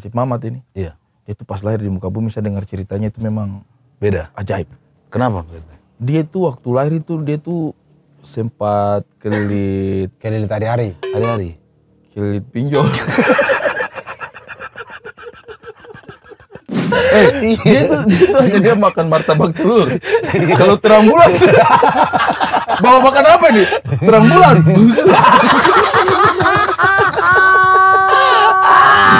Hansip Mamat ini. Iya. Dia itu pas lahir di muka bumi saya dengar ceritanya itu memang beda. Ajaib. Kenapa? Dia itu waktu lahir itu dia tuh sempat kelilit. kelilit hari-hari. Hari-hari. Kelilit pinjol. eh, dia tuh dia tuh hanya dia makan martabak telur. Kalau terang bulan bawa makan apa nih? Terang bulan.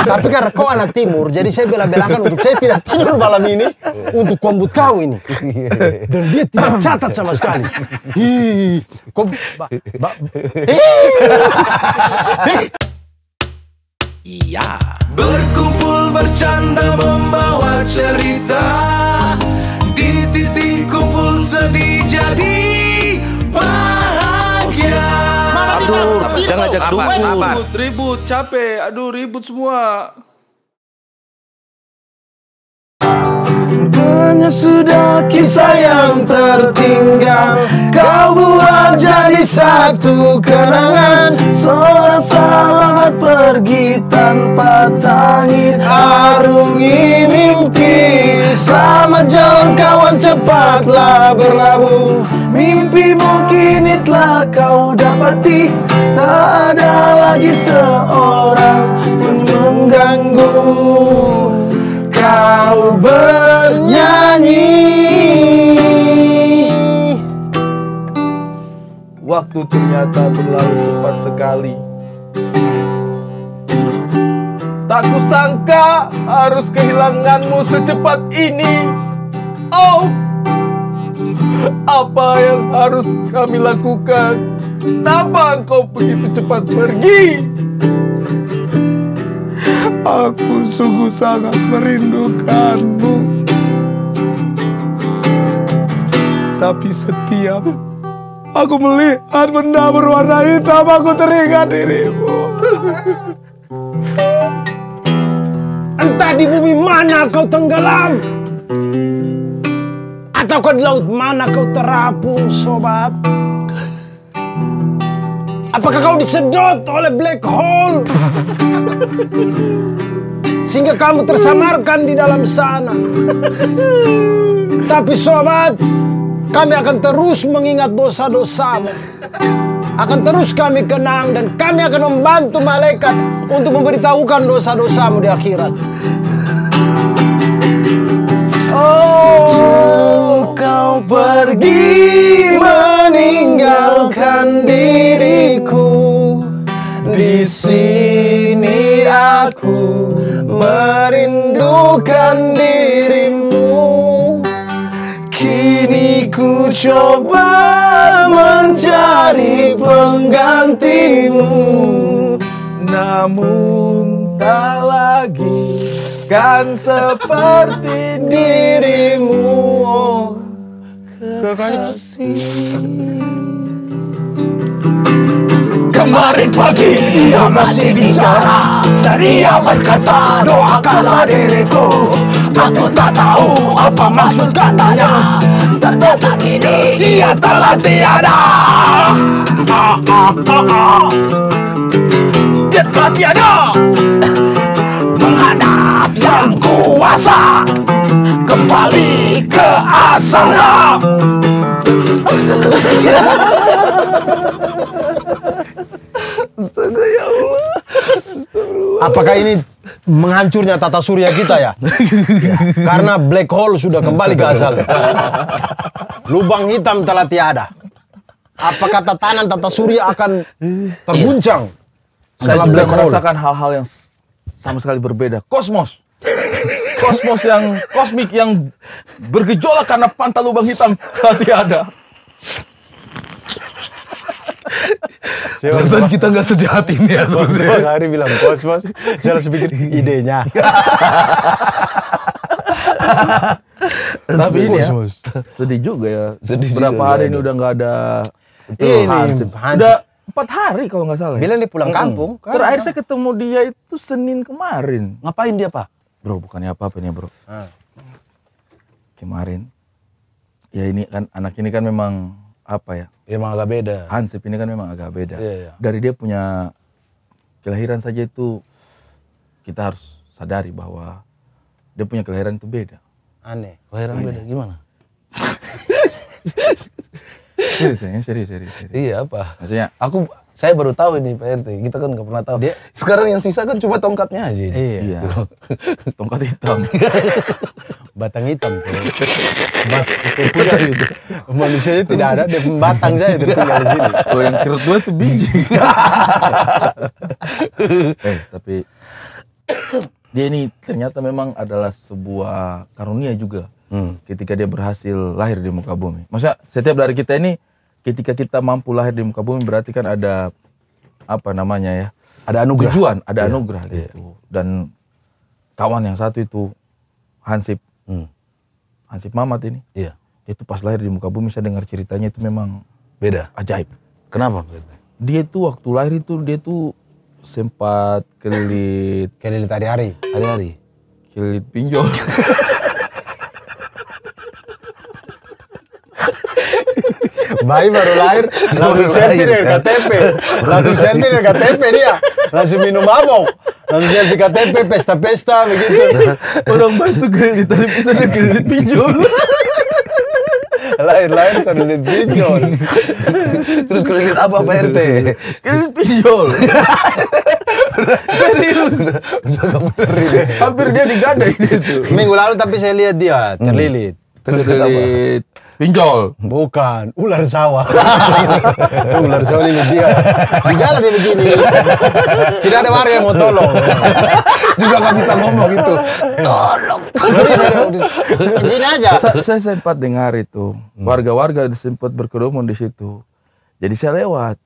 Tapi karena kau anak timur, jadi saya bela-belakan untuk saya tidak tidur malam ini untuk kombut kau ini. Dan dia tidak catat sama sekali. Hi, kau ba, ba, Iya. Berkumpul bercanda membawa cerita di titik kumpul sedih jadi ngajak Ribut, ribut, capek. Aduh, ribut semua. Rasanya sudah kisah yang tertinggal Kau buat jadi satu kenangan Seorang selamat pergi tanpa tangis Arungi mimpi Selamat jalan kawan cepatlah berlabuh Mimpimu kini telah kau dapati Tak ada lagi seorang pun mengganggu kau bernyanyi Waktu ternyata berlalu cepat sekali Tak kusangka harus kehilanganmu secepat ini Oh Apa yang harus kami lakukan Kenapa engkau begitu cepat pergi? Aku sungguh sangat merindukanmu Tapi setiap aku melihat benda berwarna hitam Aku teringat dirimu Entah di bumi mana kau tenggelam Atau kau di laut mana kau terapung sobat Apakah kau disedot oleh black hole? Sehingga kamu tersamarkan di dalam sana. Tapi sobat, kami akan terus mengingat dosa-dosamu. Akan terus kami kenang dan kami akan membantu malaikat untuk memberitahukan dosa-dosamu di akhirat. Oh, kau pergi meninggalkan diriku di sini aku merindukan dirimu Kini ku coba mencari penggantimu Namun tak lagi Bukan seperti dirimu oh, kekasih Kemarin pagi dia masih bicara Dan dia berkata doakanlah diriku Aku tak tahu apa maksud katanya Ternyata kini dia telah tiada ah, ah, ah, Dia telah tiada yang kuasa kembali ke asana. Ya Apakah ini menghancurnya tata surya kita ya? ya karena black hole sudah kembali ke asal. Lubang hitam telah tiada. Apakah tatanan tata surya akan terguncang? Setelah Saya juga black merasakan hal-hal yang sama sekali berbeda. Kosmos. Kosmos yang kosmik yang bergejolak karena pantai lubang hitam tadi ada. Perasaan kita nggak sejahat ini ya sebenarnya. Hari bilang kosmos, saya harus bikin idenya. Tapi ini ya, sedih juga ya. Sedih Berapa juga hari iya, ini iya. udah nggak ada. ini, Hansip. Hansip. Udah, Empat hari kalau nggak salah. Ya? Bila dia pulang kampung. kampung. Terakhir saya ketemu dia itu Senin kemarin. Ngapain dia pak? Bro bukannya apa-apa nih bro. Hmm. Kemarin. Ya ini kan anak ini kan memang apa ya? Emang agak beda. Hansip ini kan memang agak beda. Iya, iya. Dari dia punya kelahiran saja itu kita harus sadari bahwa dia punya kelahiran itu beda. Aneh. Kelahiran Aneh. beda gimana? serius, ya? serius, serius, serius. Iya apa? Maksudnya? Aku, saya baru tahu ini Pak RT. Kita kan nggak pernah tahu. Dia, Sekarang yang sisa kan cuma tongkatnya aja. Iya. iya. Tongkat hitam. batang hitam. Mas, punya, gitu. Manusianya tidak ada, dia batang saja tertinggal di sini. Kalau yang kerut dua itu biji. eh, tapi dia ini ternyata memang adalah sebuah karunia juga hmm. ketika dia berhasil lahir di muka bumi. Maksudnya setiap dari kita ini ketika kita mampu lahir di muka bumi berarti kan ada apa namanya ya? Ada anugerah. Tujuan, ada yeah. anugerah yeah. gitu. Dan kawan yang satu itu Hansip. Hmm. Hansip Mamat ini. Iya. Yeah. itu pas lahir di muka bumi saya dengar ceritanya itu memang beda. Ajaib. Kenapa? Dia itu waktu lahir itu dia tuh sempat kelilit kelilit hari-hari. Hari-hari. Kelilit pinjol. Bayi baru lahir, kan? langsung selfie dengan KTP. Langsung selfie dengan KTP dia. Langsung minum mabok. Langsung selfie KTP, pesta-pesta begitu. Orang batu kredit, tapi kredit pinjol lahir-lahir kredit pinjol. Terus kredit apa Pak RT? Kredit pinjol. Serius. Hampir dia digadai itu. Minggu lalu tapi saya lihat dia terlilit. Hmm. Terlilit. terlilit Pinjol. Bukan, ular sawah. ular sawah ini dia. Di jalan dia begini. Tidak ada warga yang mau tolong. Juga nggak bisa ngomong gitu. Tolong. Begini aja. Saya, saya sempat dengar itu. Hmm. Warga-warga sempat berkerumun di situ. Jadi saya lewat.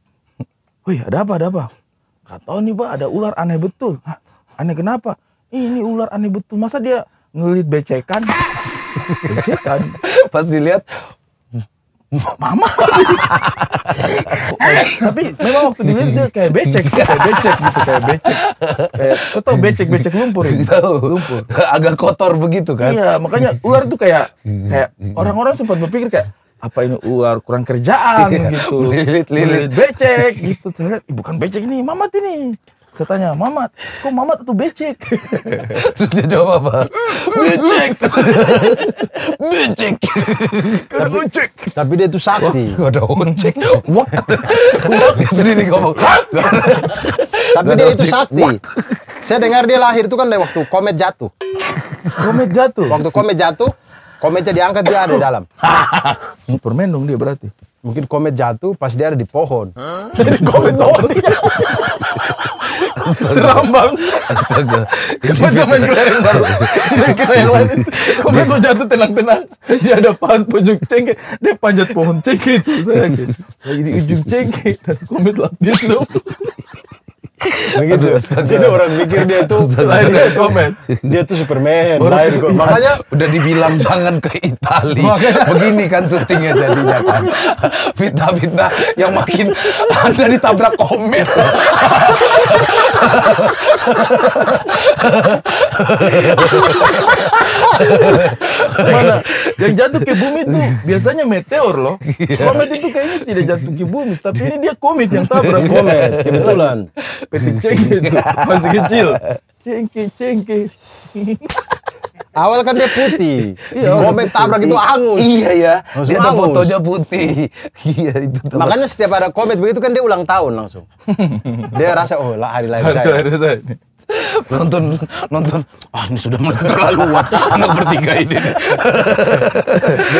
Wih, ada apa, ada apa? Kata tahu nih, Pak, ada ular aneh betul. Hah, aneh kenapa? Ini ular aneh betul. Masa dia ngelit becekan? kan Pas dilihat mama eh, tapi memang waktu dilihat dia kayak becek kayak becek gitu kayak becek kayak tau becek becek lumpur gitu. lumpur agak kotor begitu kan iya makanya ular tuh kayak hmm. kayak orang-orang sempat berpikir kayak apa ini ular kurang kerjaan iya, gitu lilit lilit becek gitu bukan becek ini mamat ini saya tanya, Mamat, kok Mamat itu becek? Terus dia jawab apa? becek! becek! tapi, Tapi dia itu sakti. Gak ada ojek. What? dia sendiri ngomong. tapi dia itu sakti. Saya dengar dia lahir itu kan dari waktu komet jatuh. komet jatuh? Waktu komet jatuh, kometnya diangkat dia ada di dalam. Superman dong dia berarti. Mungkin komet jatuh pas dia ada di pohon. Jadi komet pohon. Seram bang. Astaga. Kau jangan kelereng bang. yang lain itu. Kau jatuh tenang-tenang. Di hadapan pojok cengkeh. Dia panjat pohon cengkeh itu. Saya yakin. Gitu. Lagi di ujung cengkeh. Dan kau bilang dia sudah. Begitu. Jadi orang mikir dia tuh lahir dia tuh dia tuh Superman. lahir kok. Makanya udah dibilang jangan ke Italia begini kan syutingnya jadinya kan. Fitnah-fitnah yang makin Anda ditabrak komet. Mana yang jatuh ke bumi tuh biasanya meteor loh. Iya. Komet itu kayaknya tidak jatuh ke bumi, tapi ini dia komet yang tabrak komet. Kebetulan. Iya, petik cengki itu masih kecil cengki cengki Awal kan dia putih. Iya. komen tabrak itu angus. Iya ya. dia ada angus. fotonya putih. iya itu. tuh. Makanya setiap ada komen begitu kan dia ulang tahun langsung. dia rasa oh lah hari lahir saya. Hari saya. nonton nonton ah ini sudah mulai terlalu anak bertiga ini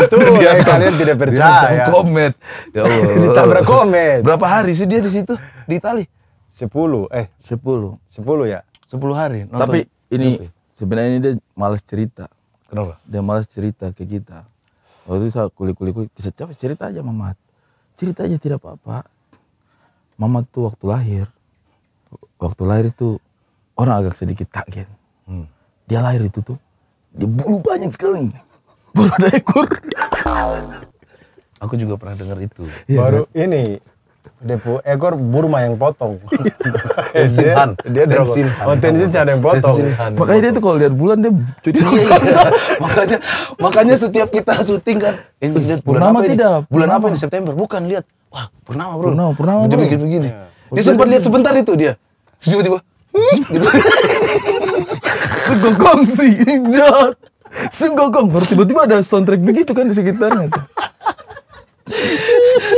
betul ya, kalian tidak percaya komet ya Allah ditabrak komet berapa hari sih dia di situ di Itali sepuluh eh sepuluh sepuluh ya sepuluh hari nonton tapi ini movie. sebenarnya ini dia malas cerita kenapa dia malas cerita ke kita waktu itu saya kulik kulik kulik coba cerita aja mamat cerita aja tidak apa-apa mamat tuh waktu lahir waktu lahir itu orang agak sedikit kaget hmm. dia lahir itu tuh dia bulu banyak sekali baru ada ekor aku juga pernah dengar itu ya, baru kan? ini depo ekor Burma yang potong. Tensinhan. Iya. dia Tensinhan. Oh, ada yang potong. Makanya dia tuh kalau lihat bulan dia jadi makanya makanya setiap kita syuting kan eh, ini lihat bulan apa tidak. Ini? Bulan apa ini September? Bukan lihat. Wah, purnama, Bro. Purnama, purnama. Dia begini-begini. Iya. Dia sempat lihat sebentar itu dia. Tiba-tiba gitu. Segokong sih. Segokong. Baru tiba-tiba ada soundtrack begitu kan di sekitarnya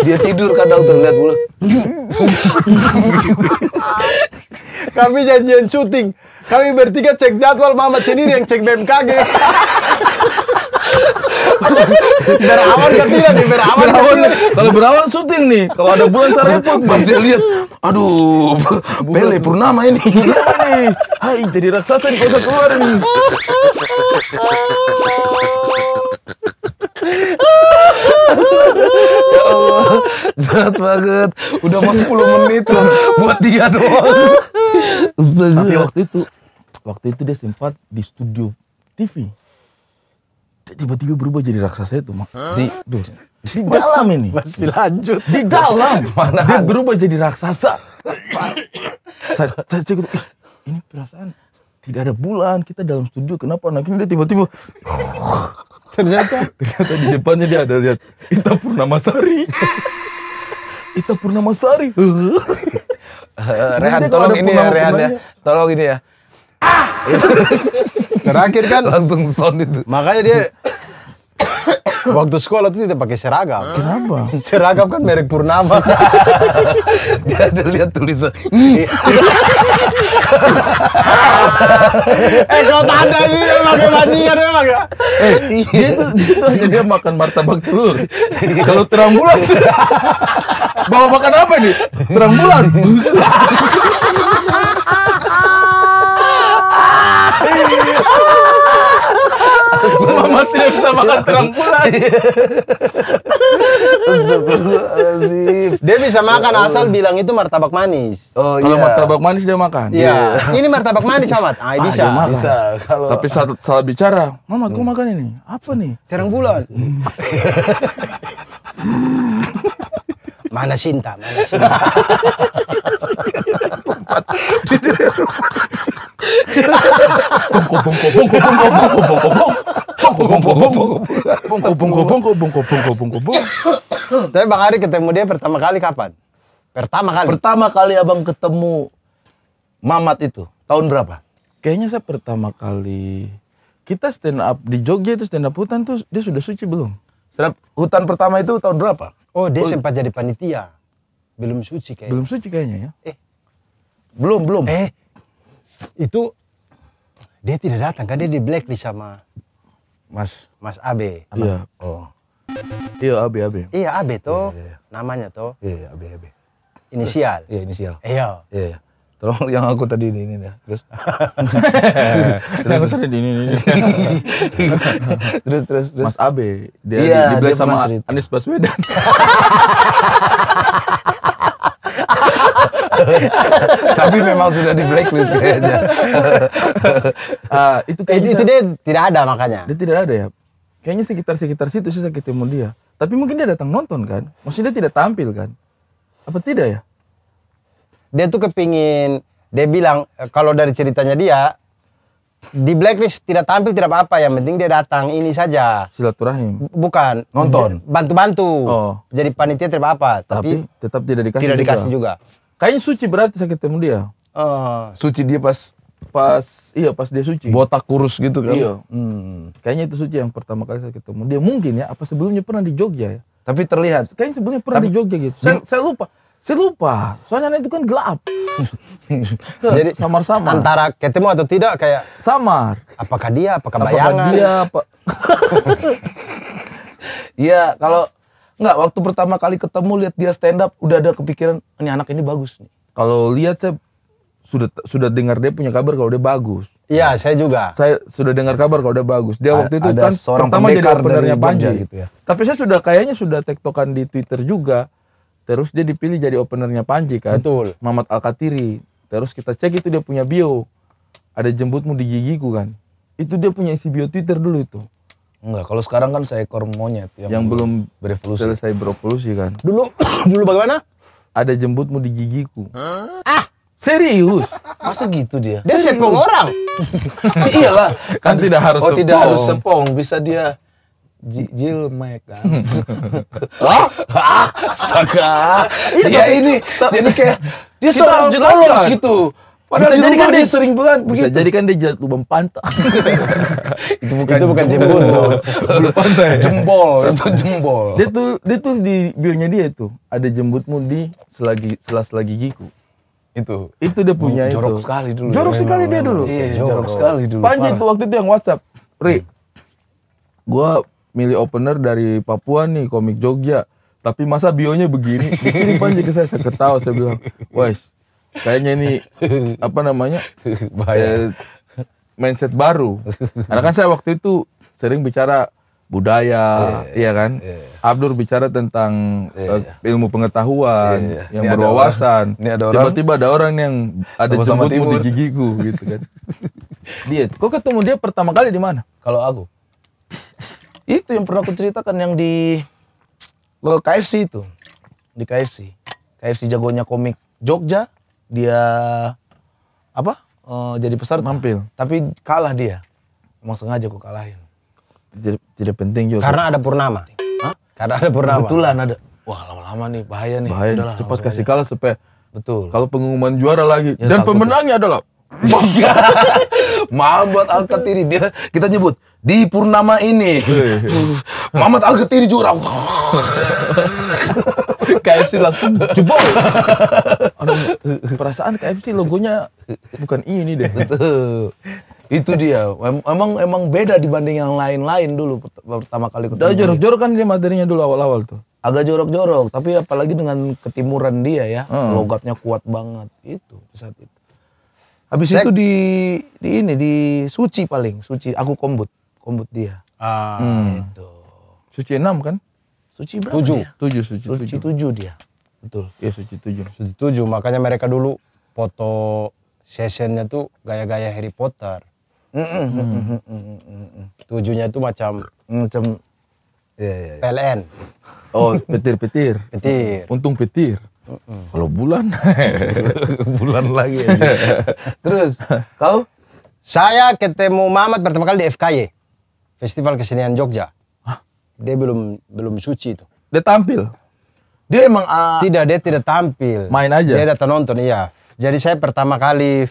dia tidur kadang tuh lihat mulu kami janjian syuting kami bertiga cek jadwal mama sendiri yang cek BMKG berawan kan tidak nih berawan, berawan kalau berawan syuting nih kalau ada bulan saya repot pas dia lihat aduh bele purnama ini hai jadi raksasa di kosa keluar nih ya Allah, berat banget. Udah mau 10 menit loh buat dia doang. Tapi waktu itu, waktu itu dia sempat di studio TV. Tiba-tiba berubah jadi raksasa itu, mah. Di, tuh, di dalam ini. Masih lanjut. Di dalam. Mana dia berubah jadi raksasa. saya, saya cek ini perasaan tidak ada bulan kita dalam studio kenapa Nanti dia tiba-tiba Ternyata ternyata di depannya dia ada lihat Ita Purnama Sari Ita Sari uh, eh, Rehan ya, ya. tolong ini ya Rehan ya. Tolong ini ya. Terakhir kan langsung sound itu. Makanya dia Waktu sekolah tuh tidak pakai seragam. Kenapa? seragam kan merek Purnama. dia ada lihat tulisan eh kau tanda ini pakai bajingan emang ya eh dia tuh dia tuh hanya dia makan martabak telur kalau terang bulan bawa makan apa nih terang bulan Umat tidak bisa makan terang bulan. Astagfirullahaladzim. Dia bisa makan asal bilang itu martabak manis. Oh Kalau iya. martabak manis dia makan. Iya. Yeah. Ini martabak manis, amat. Ah, ah, bisa. Ah, bisa. Kalau Tapi saat salah bicara, Muhammad, kau makan ini. Apa nih? Terang bulan. mana Sinta, mana Sinta. tempat. Bongko bongko bongko bongko bongko bongko bongko bongko bongko bongko bongko bongko bongko bongko Tapi Bang Ari ketemu dia pertama kali kapan? Pertama kali. Pertama kali Abang ketemu Mamat itu tahun berapa? Kayaknya saya pertama kali kita stand up di Jogja itu stand up hutan tuh dia sudah suci belum? Stand up hutan pertama itu tahun berapa? Oh, dia oh. sempat jadi panitia. Belum suci kayaknya. Belum suci kayaknya ya. Eh, belum, belum. Eh, itu dia tidak datang kan dia di black di sama Mas Mas AB. Iya. Oh. Iya Abe Abe. Iya Abe toh. Iya, iya, iya. Namanya toh. Iya Abe Abe. Inisial. iya inisial. Iya. Iya. Tolong yang aku tadi ini, ini ya. Terus. terus yang aku tadi ini, ini. terus, terus terus Mas Abe dia di, black sama Anies Baswedan. Tapi memang sudah di blacklist kayaknya. uh, itu kayak itu, itu dia tidak ada makanya. Dia tidak ada ya. Kayaknya sekitar-sekitar situ sih saya ketemu dia. Tapi mungkin dia datang nonton kan? Maksudnya dia tidak tampil kan? Apa tidak ya? Dia tuh kepingin dia bilang eh, kalau dari ceritanya dia di blacklist tidak tampil tidak apa-apa yang penting dia datang ini saja silaturahim bukan nonton bantu-bantu oh. jadi panitia tidak apa tapi, tapi tetap tidak dikasih tidak juga. dikasih juga kain suci berarti saya ketemu dia uh. suci dia pas pas iya pas dia suci botak kurus gitu kan iya hmm. kayaknya itu suci yang pertama kali saya ketemu dia mungkin ya apa sebelumnya pernah di Jogja ya tapi terlihat kayaknya sebelumnya pernah tapi, di Jogja gitu saya, saya lupa saya lupa, soalnya itu kan gelap. Jadi samar-samar. Antara ketemu atau tidak kayak samar. Apakah dia, apakah bayangan? Apakah dia, apa? Iya, kalau nggak waktu pertama kali ketemu lihat dia stand up udah ada kepikiran ini anak ini bagus nih. Kalau lihat saya sudah sudah dengar dia punya kabar kalau dia bagus. Iya, saya juga. Saya sudah dengar kabar kalau dia bagus. Dia A waktu itu ada kan seorang pertama jadi penernya Panji gitu ya. Tapi saya sudah kayaknya sudah tektokan di Twitter juga Terus dia dipilih jadi openernya Panji kan. Betul. Mamat Alkatiri. Terus kita cek itu dia punya bio. Ada jembutmu di gigiku kan. Itu dia punya isi bio Twitter dulu itu. Enggak, kalau sekarang kan saya ekor monyet yang, yang belum berevolusi. Selesai berevolusi kan. Dulu dulu bagaimana? Ada jembutmu di gigiku. Huh? Ah, serius. Masa gitu dia? Dia serius. sepong orang. Iyalah, kan, tidak harus Oh, sepong. tidak harus sepong, bisa dia jilmek kan. ah, astaga. Iya, iya ini jadi kayak dia seorang polos gitu. Padahal bisa jadi kan dia, sering banget begitu. jadi kan dia jatuh lubang pantai. itu bukan itu kan bukan jembol. pantai. Jembol, itu jembol. Dia tuh dia tuh di bionya dia itu ada jembutmu di selagi selas lagi gigiku itu itu dia punya oh, jorok itu. sekali dulu jorok ya, sekali memang, dia dulu iya, jorok, jorok sekali dulu Panji itu waktu itu yang WhatsApp Ri Gua milih opener dari Papua nih komik Jogja tapi masa bionya begini dikirim panji ke saya saya ketawa saya bilang wes kayaknya ini apa namanya Bahaya. Eh, mindset baru karena kan saya waktu itu sering bicara budaya yeah, iya kan yeah. Abdur bicara tentang yeah. Iya. uh, ilmu pengetahuan yeah, yeah. yang berwawasan tiba-tiba ada, orang yang ada Sama di gigiku gitu kan dia kok ketemu dia pertama kali di mana kalau aku itu yang pernah aku ceritakan yang di KFC itu. Di KFC. KFC jagonya komik Jogja, dia apa? Uh, jadi peserta. Mampil. Tapi kalah dia. Emang sengaja aku kalahin. Tidak, tidak penting juga. Karena ada purnama. Hah? Karena ada purnama. Kebetulan ada. Wah lama-lama nih bahaya nih. Bahaya. Udahlah, Cepat kasih aja. kalah supaya. Betul. Kalau pengumuman juara lagi ya, dan pemenangnya adalah. Maaf buat angkat diri dia kita nyebut di purnama ini iya, iya, iya. Mamat Al Getiri juara, KFC langsung jebol perasaan KFC logonya bukan ini deh itu dia emang emang beda dibanding yang lain-lain dulu pertama kali ketemu jorok-jorok kan dia materinya dulu awal-awal tuh agak jorok-jorok tapi apalagi dengan ketimuran dia ya hmm. logatnya kuat banget itu saat itu habis Sek. itu di di ini di suci paling suci aku kombut kumbut dia. Ah. Gitu. Hmm. Itu. Suci enam kan? Suci berapa tujuh. Ya? Tujuh, suci, suci tujuh. tujuh dia. Betul. Iya suci tujuh. Suci tujuh, makanya mereka dulu foto sesennya tuh gaya-gaya Harry Potter. Mm -mm. Tujuhnya tuh macam macam ya, ya, ya. PLN. Oh petir-petir. petir. Untung petir. Mm -mm. Kalau bulan, bulan lagi. Ya. Terus kau? Saya ketemu Mamat pertama kali di FKY. Festival Kesenian Jogja. Hah? Dia belum belum suci itu. Dia tampil. Dia emang uh, tidak dia tidak tampil. Main aja. Dia datang nonton iya. Jadi saya pertama kali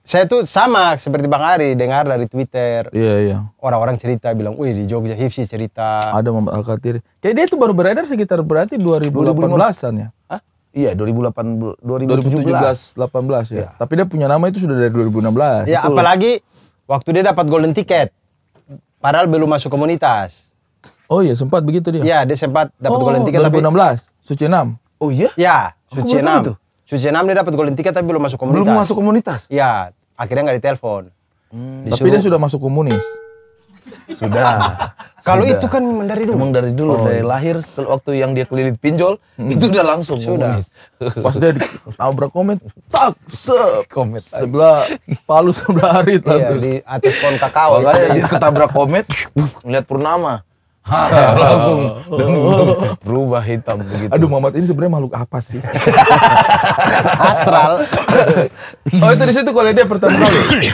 saya tuh sama seperti Bang Ari dengar dari Twitter. Iya iya. Orang-orang cerita bilang, "Wih, di Jogja Hifsi cerita." Ada Mbak Al Katir. Kayak dia itu baru beredar sekitar berarti 2018-an ya. Hah? Iya, 2018 2017 18 ya. ya. Tapi dia punya nama itu sudah dari 2016. Ya, Iya. apalagi waktu dia dapat golden ticket. Padahal belum masuk komunitas. Oh iya sempat begitu dia. Iya dia sempat dapat oh, golden tiket 2016, tapi 2016 Suci 6. Oh iya? Iya, Suci 6. Itu? Suci 6 dia dapat golden tiket tapi belum masuk komunitas. Belum masuk komunitas? Iya, akhirnya nggak ditelepon. Hmm. Disuruh. Tapi dia sudah masuk komunis. Sudah. Kalau itu kan memang dari dulu. Memang dari dulu oh. dari iya. lahir waktu yang dia kelilit pinjol hmm. itu udah langsung sudah. Pas dia tabrak komet, tak se komet sebelah palu sebelah arit iya, langsung. Iya, di atas pohon kakao. Makanya dia ketabrak komet, melihat purnama. Ha, langsung oh. berubah hitam begitu. Aduh Mamat ini sebenarnya makhluk apa sih? Astral. oh itu di situ kalau dia pertama kali.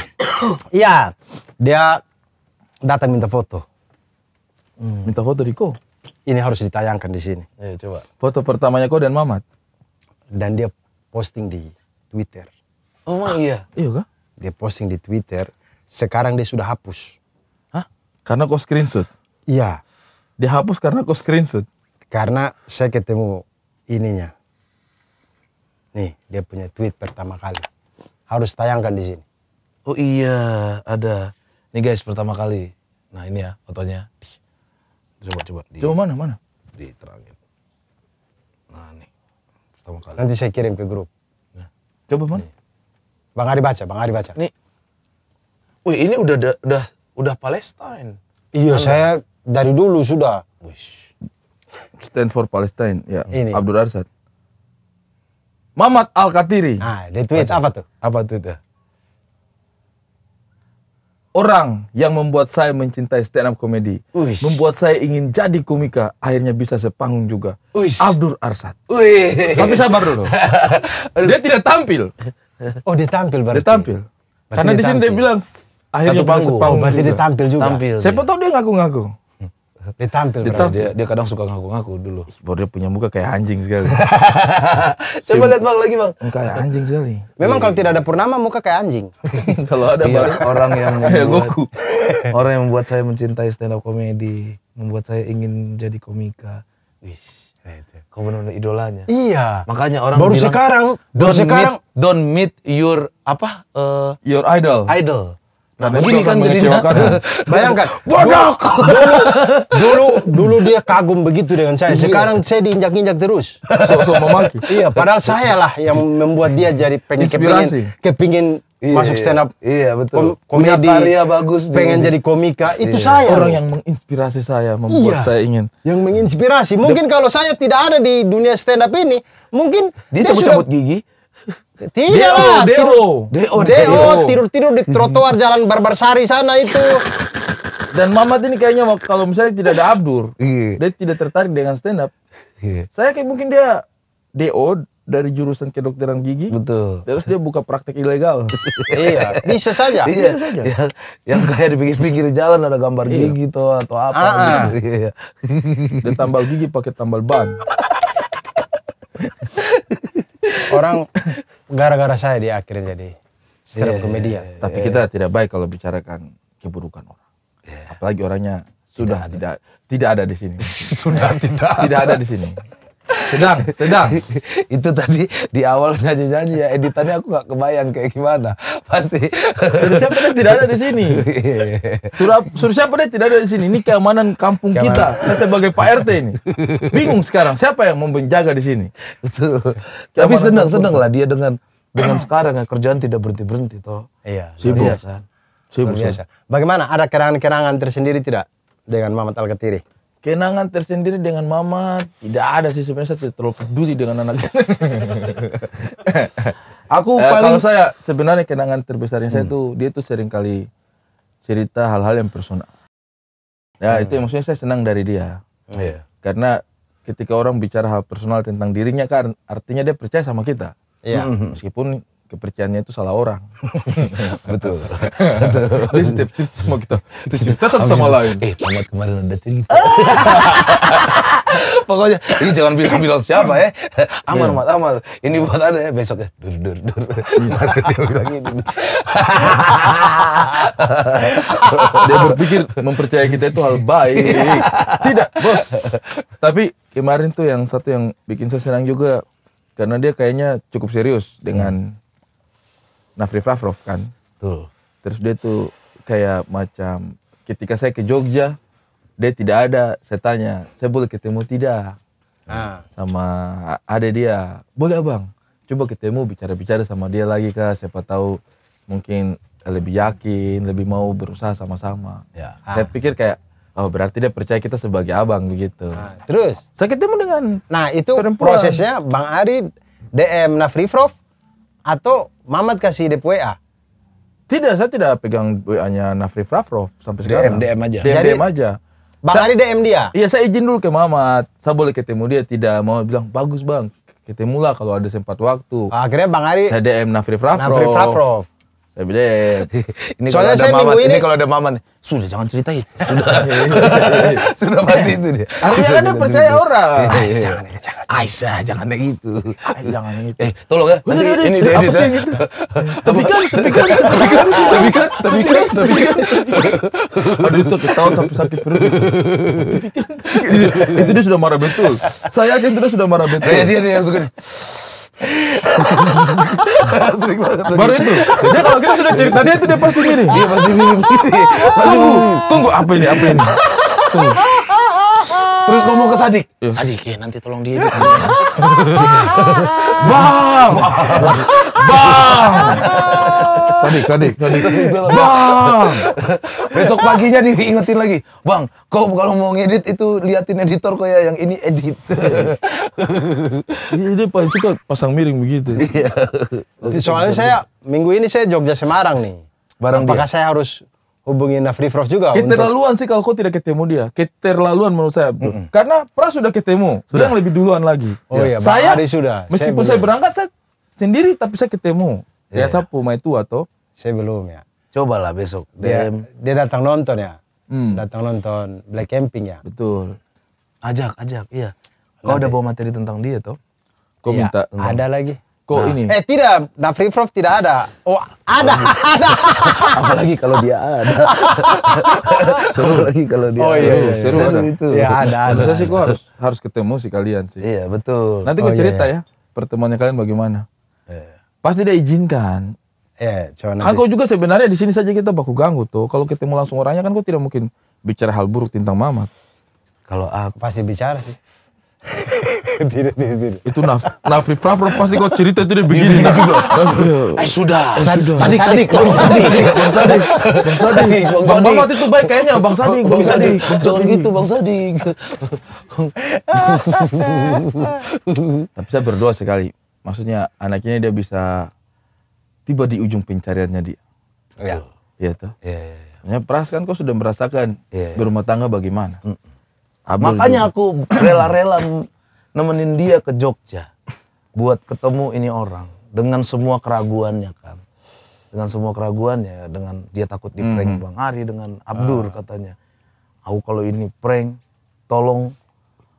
Iya, dia datang minta foto. Hmm. Minta foto di kok? Ini harus ditayangkan di sini. Eh, coba. Foto pertamanya kok dan Mamat? Dan dia posting di Twitter. Oh iya? ah, iya? Iya kah? Dia posting di Twitter. Sekarang dia sudah hapus. Hah? Karena kok screenshot? Iya. Dia hapus karena kok screenshot? Karena saya ketemu ininya. Nih, dia punya tweet pertama kali. Harus tayangkan di sini. Oh iya, ada. Ini guys pertama kali. Nah ini ya fotonya. Coba coba. Di, coba mana mana? Diterangin. Nah nih pertama kali. Nanti saya kirim ke grup. Nah. Coba mana? Nih. Bang Ari baca, Bang Ari baca. Nih. Wih ini udah udah udah, udah Palestine. Iya Anda. saya dari dulu sudah. Wish. Stand for Palestine ya. Ini. Abdul Arsad. Mamat Al Katiri. Nah, di tweet apa tuh? Apa tweetnya? orang yang membuat saya mencintai stand up comedy, membuat saya ingin jadi komika, akhirnya bisa sepanggung juga. Uish. Abdur Arsad. Uish. Tapi sabar dulu. dia tidak tampil. Oh, dia tampil berarti. Dia tampil. Berarti Karena di sini dia bilang akhirnya Satu panggung. oh, berarti juga. dia tampil juga. Tampil. Saya tahu dia ngaku-ngaku. Ditampil, Ditampil. Dia, dia kadang suka ngaku-ngaku dulu. Baru dia punya muka kayak anjing sekali. Coba lihat bang lagi bang. Muka kayak anjing sekali. Memang kalau tidak ada purnama muka kayak anjing. kalau ada iya, orang yang membuat, Goku. orang yang membuat saya mencintai stand up komedi, membuat saya ingin jadi komika. Wish. Nah, Kau benar-benar idolanya. Iya. Makanya orang baru bilang, sekarang, baru don't sekarang, meet, don't meet your apa? Uh, your idol. Idol Nah, begini kan jadinya. Bayangkan. Bodoh. Dulu, dulu, dulu dia kagum begitu dengan saya. Iya. Sekarang saya diinjak-injak terus. Sok-sok memaki. Iya, padahal saya lah yang membuat dia jadi pengen kepingin, kepingin iya, masuk stand up. Iya, betul. Kom komedi. bagus. Pengen jadi komika. Itu iya. saya. Orang yang menginspirasi saya, membuat saya ingin. Yang menginspirasi. Mungkin kalau saya tidak ada di dunia stand up ini, mungkin dia cabut-cabut gigi tidak lah. Deo. Deo, Deo. Tidur-tidur di trotoar jalan Barbarsari sana itu. Dan Mamat ini kayaknya kalau misalnya tidak ada Abdur, yeah. dia tidak tertarik dengan stand up. Yeah. Saya kayak mungkin dia DO dari jurusan kedokteran gigi. Betul. Terus dia buka praktek ilegal. iya, bisa saja. Iya. saja. Ya, yang kayak di pinggir-pinggir jalan ada gambar iya. gigi tuh atau apa ah. ah. gitu. Iya. dia tambal gigi pakai tambal ban. Orang gara-gara saya di akhirnya jadi stand iya, komedian. Yeah, yeah, Tapi kita iya. tidak baik kalau bicarakan keburukan orang. Iya. Apalagi orangnya sudah tidak tidak, tidak ada di sini. sudah tidak. Tidak ada di sini sedang sedang itu tadi di awal nyanyi nyanyi ya editannya aku gak kebayang kayak gimana pasti suruh siapa dia tidak ada di sini iya. suruh siapa dia tidak ada di sini ini keamanan kampung keamanan. kita saya sebagai Pak RT ini bingung sekarang siapa yang mau menjaga di sini itu tapi senang senang lah dia dengan dengan sekarang ya kerjaan tidak berhenti berhenti toh iya sibuk biasa sibuk biasa bagaimana ada kerangan kerangan tersendiri tidak dengan Mamat Al Ketiri kenangan tersendiri dengan mama tidak ada sih sebenarnya saya terlalu peduli dengan anak aku eh, paling kalau saya sebenarnya kenangan terbesarnya hmm. saya tuh dia tuh sering kali cerita hal-hal yang personal ya hmm. itu yang maksudnya saya senang dari dia hmm. Iya. karena ketika orang bicara hal personal tentang dirinya kan artinya dia percaya sama kita yeah. Hmm, meskipun kepercayaannya itu salah orang. Betul. Jadi setiap cerita sama kita, kita cerita satu sama lain. Eh, Pamat kemarin ada cerita. Pokoknya, ini jangan bilang-bilang siapa ya. Aman, yeah. Mat, Ini buat ada ya besok ya. Dur, dur, dur. dia Dia berpikir mempercayai kita itu hal baik. Tidak, bos. Tapi kemarin tuh yang satu yang bikin saya senang juga. Karena dia kayaknya cukup serius dengan Nafri Flavrov kan. Betul. Terus dia tuh kayak macam ketika saya ke Jogja dia tidak ada. Saya tanya, saya boleh ketemu tidak? Ah. Sama ada dia, boleh abang. Coba ketemu bicara-bicara sama dia lagi kak. Siapa tahu mungkin lebih yakin, lebih mau berusaha sama-sama. Ya. Saya ah. pikir kayak Oh berarti dia percaya kita sebagai abang begitu. Nah, terus? Saya ketemu dengan Nah itu perempuan. prosesnya Bang Ari DM Nafri Prof atau Mamat kasih ide WA? Tidak, saya tidak pegang WA-nya Nafri Frafrov sampai sekarang. DM, DM aja. DM, Jadi, DM aja. Bang Ari DM dia? Iya, saya izin dulu ke Mamat. Saya boleh ketemu dia, tidak mau bilang, bagus bang, ketemu lah kalau ada sempat waktu. Akhirnya Bang Ari? Saya DM Nafri Frafrov. Nafri Frafrov. Saya bilang, eh, ini Soalnya ada saya mamat, ini, ini kalau ada mamat, sudah jangan cerita itu. Sudah, sudah pasti itu dia. Artinya kan dia percaya orang. Aisyah, iya, iya. jangan, jangan. Aisyah, jangan kayak gitu. jangan gitu. Eh, tolong ya. Nanti ini dia. Apa sih gitu? Tapi kan, tapi kan, tapi kan, tapi kan, tapi kan, tapi kan. Aduh, sakit tahu sampai sakit perut. Itu dia sudah marah betul. Saya aja kan sudah marah betul. Iya, dia dia yang suka. Sering Baru itu. Dia kalau kita gitu sudah cerita dia itu dia pasti mirip. Dia pasti mirip. Tunggu, tunggu apa ini? Apa ini? Tunggu. Terus ngomong ke Sadik. Iya. Sadik, ya nanti tolong dia. bang! Bang! Sadik, Sadik, Sadik. Bang! Besok paginya diingetin lagi. Bang, kau kalau mau ngedit itu liatin editor kau ya yang ini edit. ini iya, paling suka pasang miring begitu. Iya. Soalnya saya minggu ini saya Jogja Semarang nih. Barang Apakah dia? saya harus hubungi Nafri Frost juga. Keterlaluan untuk... sih kalau kau tidak ketemu dia. Keterlaluan menurut saya. Mm -hmm. Karena Pras sudah ketemu, sudah yang lebih duluan lagi. Oh ya. iya, saya hari sudah. Meskipun saya, saya berangkat saya sendiri tapi saya ketemu. Yeah. Ya iya. sapu mai itu atau saya belum ya. Coba lah besok. Dia, dia datang nonton ya. Hmm. Datang nonton Black Camping ya. Betul. Ajak, ajak, iya. Kau ada udah bawa materi tentang dia toh? Kau ya, minta. Ada lagi. Kok nah. ini? Eh tidak, nah free tidak ada. Oh ada, apalagi, ada. apalagi kalau dia ada. seru lagi kalau dia. Oh iya, seru, iya, iya, seru, seru kan? itu. Ya ada. ada. Saya sih kok harus harus ketemu sih kalian sih. Iya betul. Nanti gue oh, iya, cerita iya. ya pertemuannya kalian bagaimana. Iya. Pasti dia izinkan. Iya. Coba kan kau juga sebenarnya di sini saja kita baku ganggu tuh. Kalau ketemu langsung orangnya kan kau tidak mungkin bicara hal buruk tentang Mamat. Kalau aku pasti bicara sih tidak, tidak, tidak. Itu naf Nafri nafri pasti kau cerita itu dia begini. Nah, juga. Eh sudah. sudah. Sadik, Sadik, Bang Sadik. Bang Sadik. Bang Sadik. Bang itu baik kayaknya Bang Sadik. Bang Sadik. Jangan gitu Bang Sadik. Tapi saya berdoa sekali. Maksudnya anaknya dia bisa tiba di ujung pencariannya dia. Iya. Iya tuh. Iya. Peras kan kau sudah merasakan berumah tangga bagaimana. -mm Abdul Makanya juga. aku rela-rela nemenin dia ke Jogja buat ketemu ini orang dengan semua keraguannya kan. Dengan semua keraguannya dengan dia takut di prank hmm. Bang Ari dengan Abdur uh. katanya. Aku kalau ini prank tolong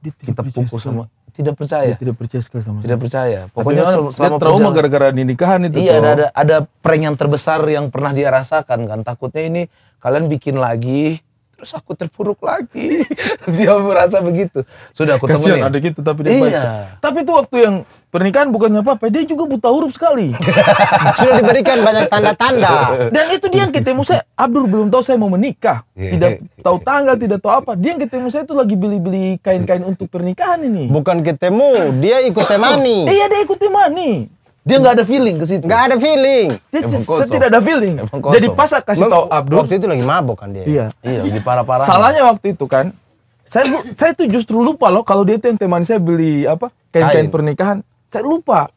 kita pukul sama tidak percaya. Dia tidak percaya sekali sama. Tidak percaya. Pokoknya Tapi selama dia trauma gara-gara nikahan itu. Iya, ada, ada ada prank yang terbesar yang pernah dia rasakan kan. Takutnya ini kalian bikin lagi terus aku terpuruk lagi dia merasa begitu sudah aku temenin Kasian gitu, gitu tapi dia iya. baca tapi itu waktu yang pernikahan bukannya apa-apa dia juga buta huruf sekali sudah diberikan banyak tanda-tanda dan itu dia yang ketemu saya Abdur belum tahu saya mau menikah iya. tidak tahu tanggal tidak tahu apa dia yang ketemu saya itu lagi beli-beli kain-kain untuk pernikahan ini bukan ketemu dia ikut temani iya dia ikut temani dia nggak ada feeling ke situ. Nggak ada feeling. Dia tidak ada feeling. Jadi pas kasih tahu Abdul. Waktu itu lagi mabok kan dia. Iya. Iya, lagi parah-parah. Salahnya waktu itu kan. Saya saya tuh justru lupa loh kalau dia itu yang teman saya beli apa kain-kain pernikahan. Saya lupa.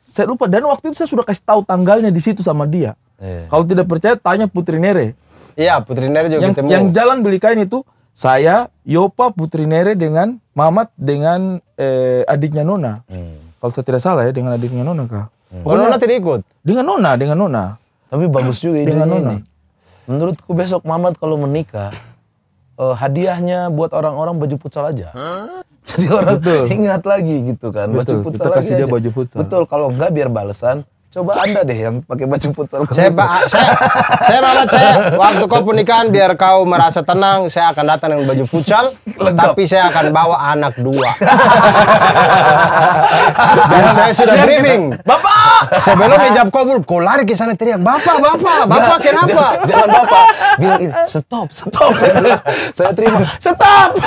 Saya lupa dan waktu itu saya sudah kasih tahu tanggalnya di situ sama dia. Eh. Kalau tidak percaya tanya Putri Nere. Iya, Putri Nere juga yang, ketemu. Yang jalan beli kain itu saya, Yopa, Putri Nere dengan Mamat dengan eh, adiknya Nona. Hmm. Kalau saya tidak salah ya dengan adiknya Nona kak. Hmm. Pokoknya Nona tidak ikut. Dengan Nona, dengan Nona. Tapi bagus juga dengan Nona. Menurutku besok Mamat kalau menikah uh, hadiahnya buat orang-orang baju futsal aja. Huh? Jadi orang Betul. ingat lagi gitu kan. Betul. Baju futsal Kita kasih aja. dia baju futsal. Betul, kalau enggak biar balasan. Coba anda deh yang pakai baju futsal. Saya, saya, saya banget saya. Waktu kau pernikahan biar kau merasa tenang, saya akan datang dengan baju futsal. Tapi saya akan bawa anak dua. Dan saya sudah biar briefing. bapak. Sebelum hijab kabul, kau lari ke sana teriak, bapak, bapak, bapak kenapa? Jangan, bapak. Bilang stop, stop. saya terima, stop,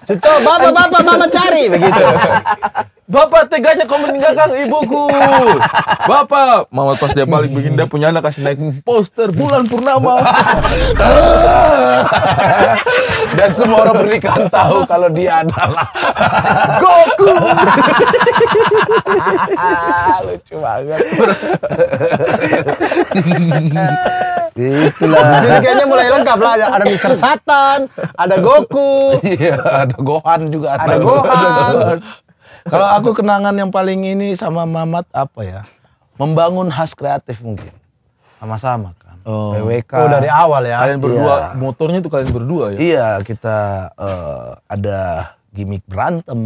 stop, bapak, bapak, mama cari begitu. Bapak teganya kau meninggalkan ibuku. Bapak, Mamat pas dia balik bikin dia punya anak kasih naik poster bulan purnama. Dan semua orang pernikahan tahu kalau dia adalah Goku. Lucu banget. Itulah. Di sini kayaknya mulai lengkap lah. Ada, Mister Satan, ada Goku. Iya, ada Gohan juga. Ada, ada Gohan. Kalau aku kenangan yang paling ini sama Mamat apa ya? membangun khas kreatif mungkin. Sama-sama kan. Oh. PWK. Oh dari awal ya. Kalian berdua, iya. motornya tuh kalian berdua ya? Iya, kita uh, ada gimmick berantem.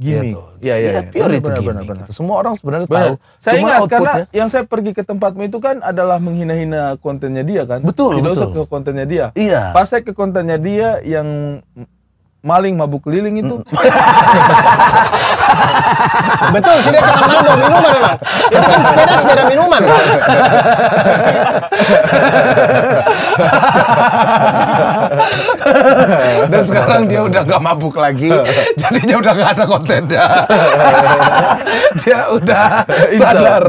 Gimmick. Iya, iya iya, iya, iya. Pure itu gimmick. Benar, Semua orang sebenarnya tahu. Saya Cuma ingat karena yang saya pergi ke tempatmu itu kan adalah menghina-hina kontennya dia kan. Betul, Tidak betul. usah ke kontennya dia. Iya. Pas saya ke kontennya dia yang maling mabuk keliling itu. Betul, sih dia tanam bawa minuman emang. Itu kan sepeda sepeda minuman kan. Dan sekarang dia udah nggak mabuk lagi, jadinya udah nggak ada konten dia. dia udah sadar.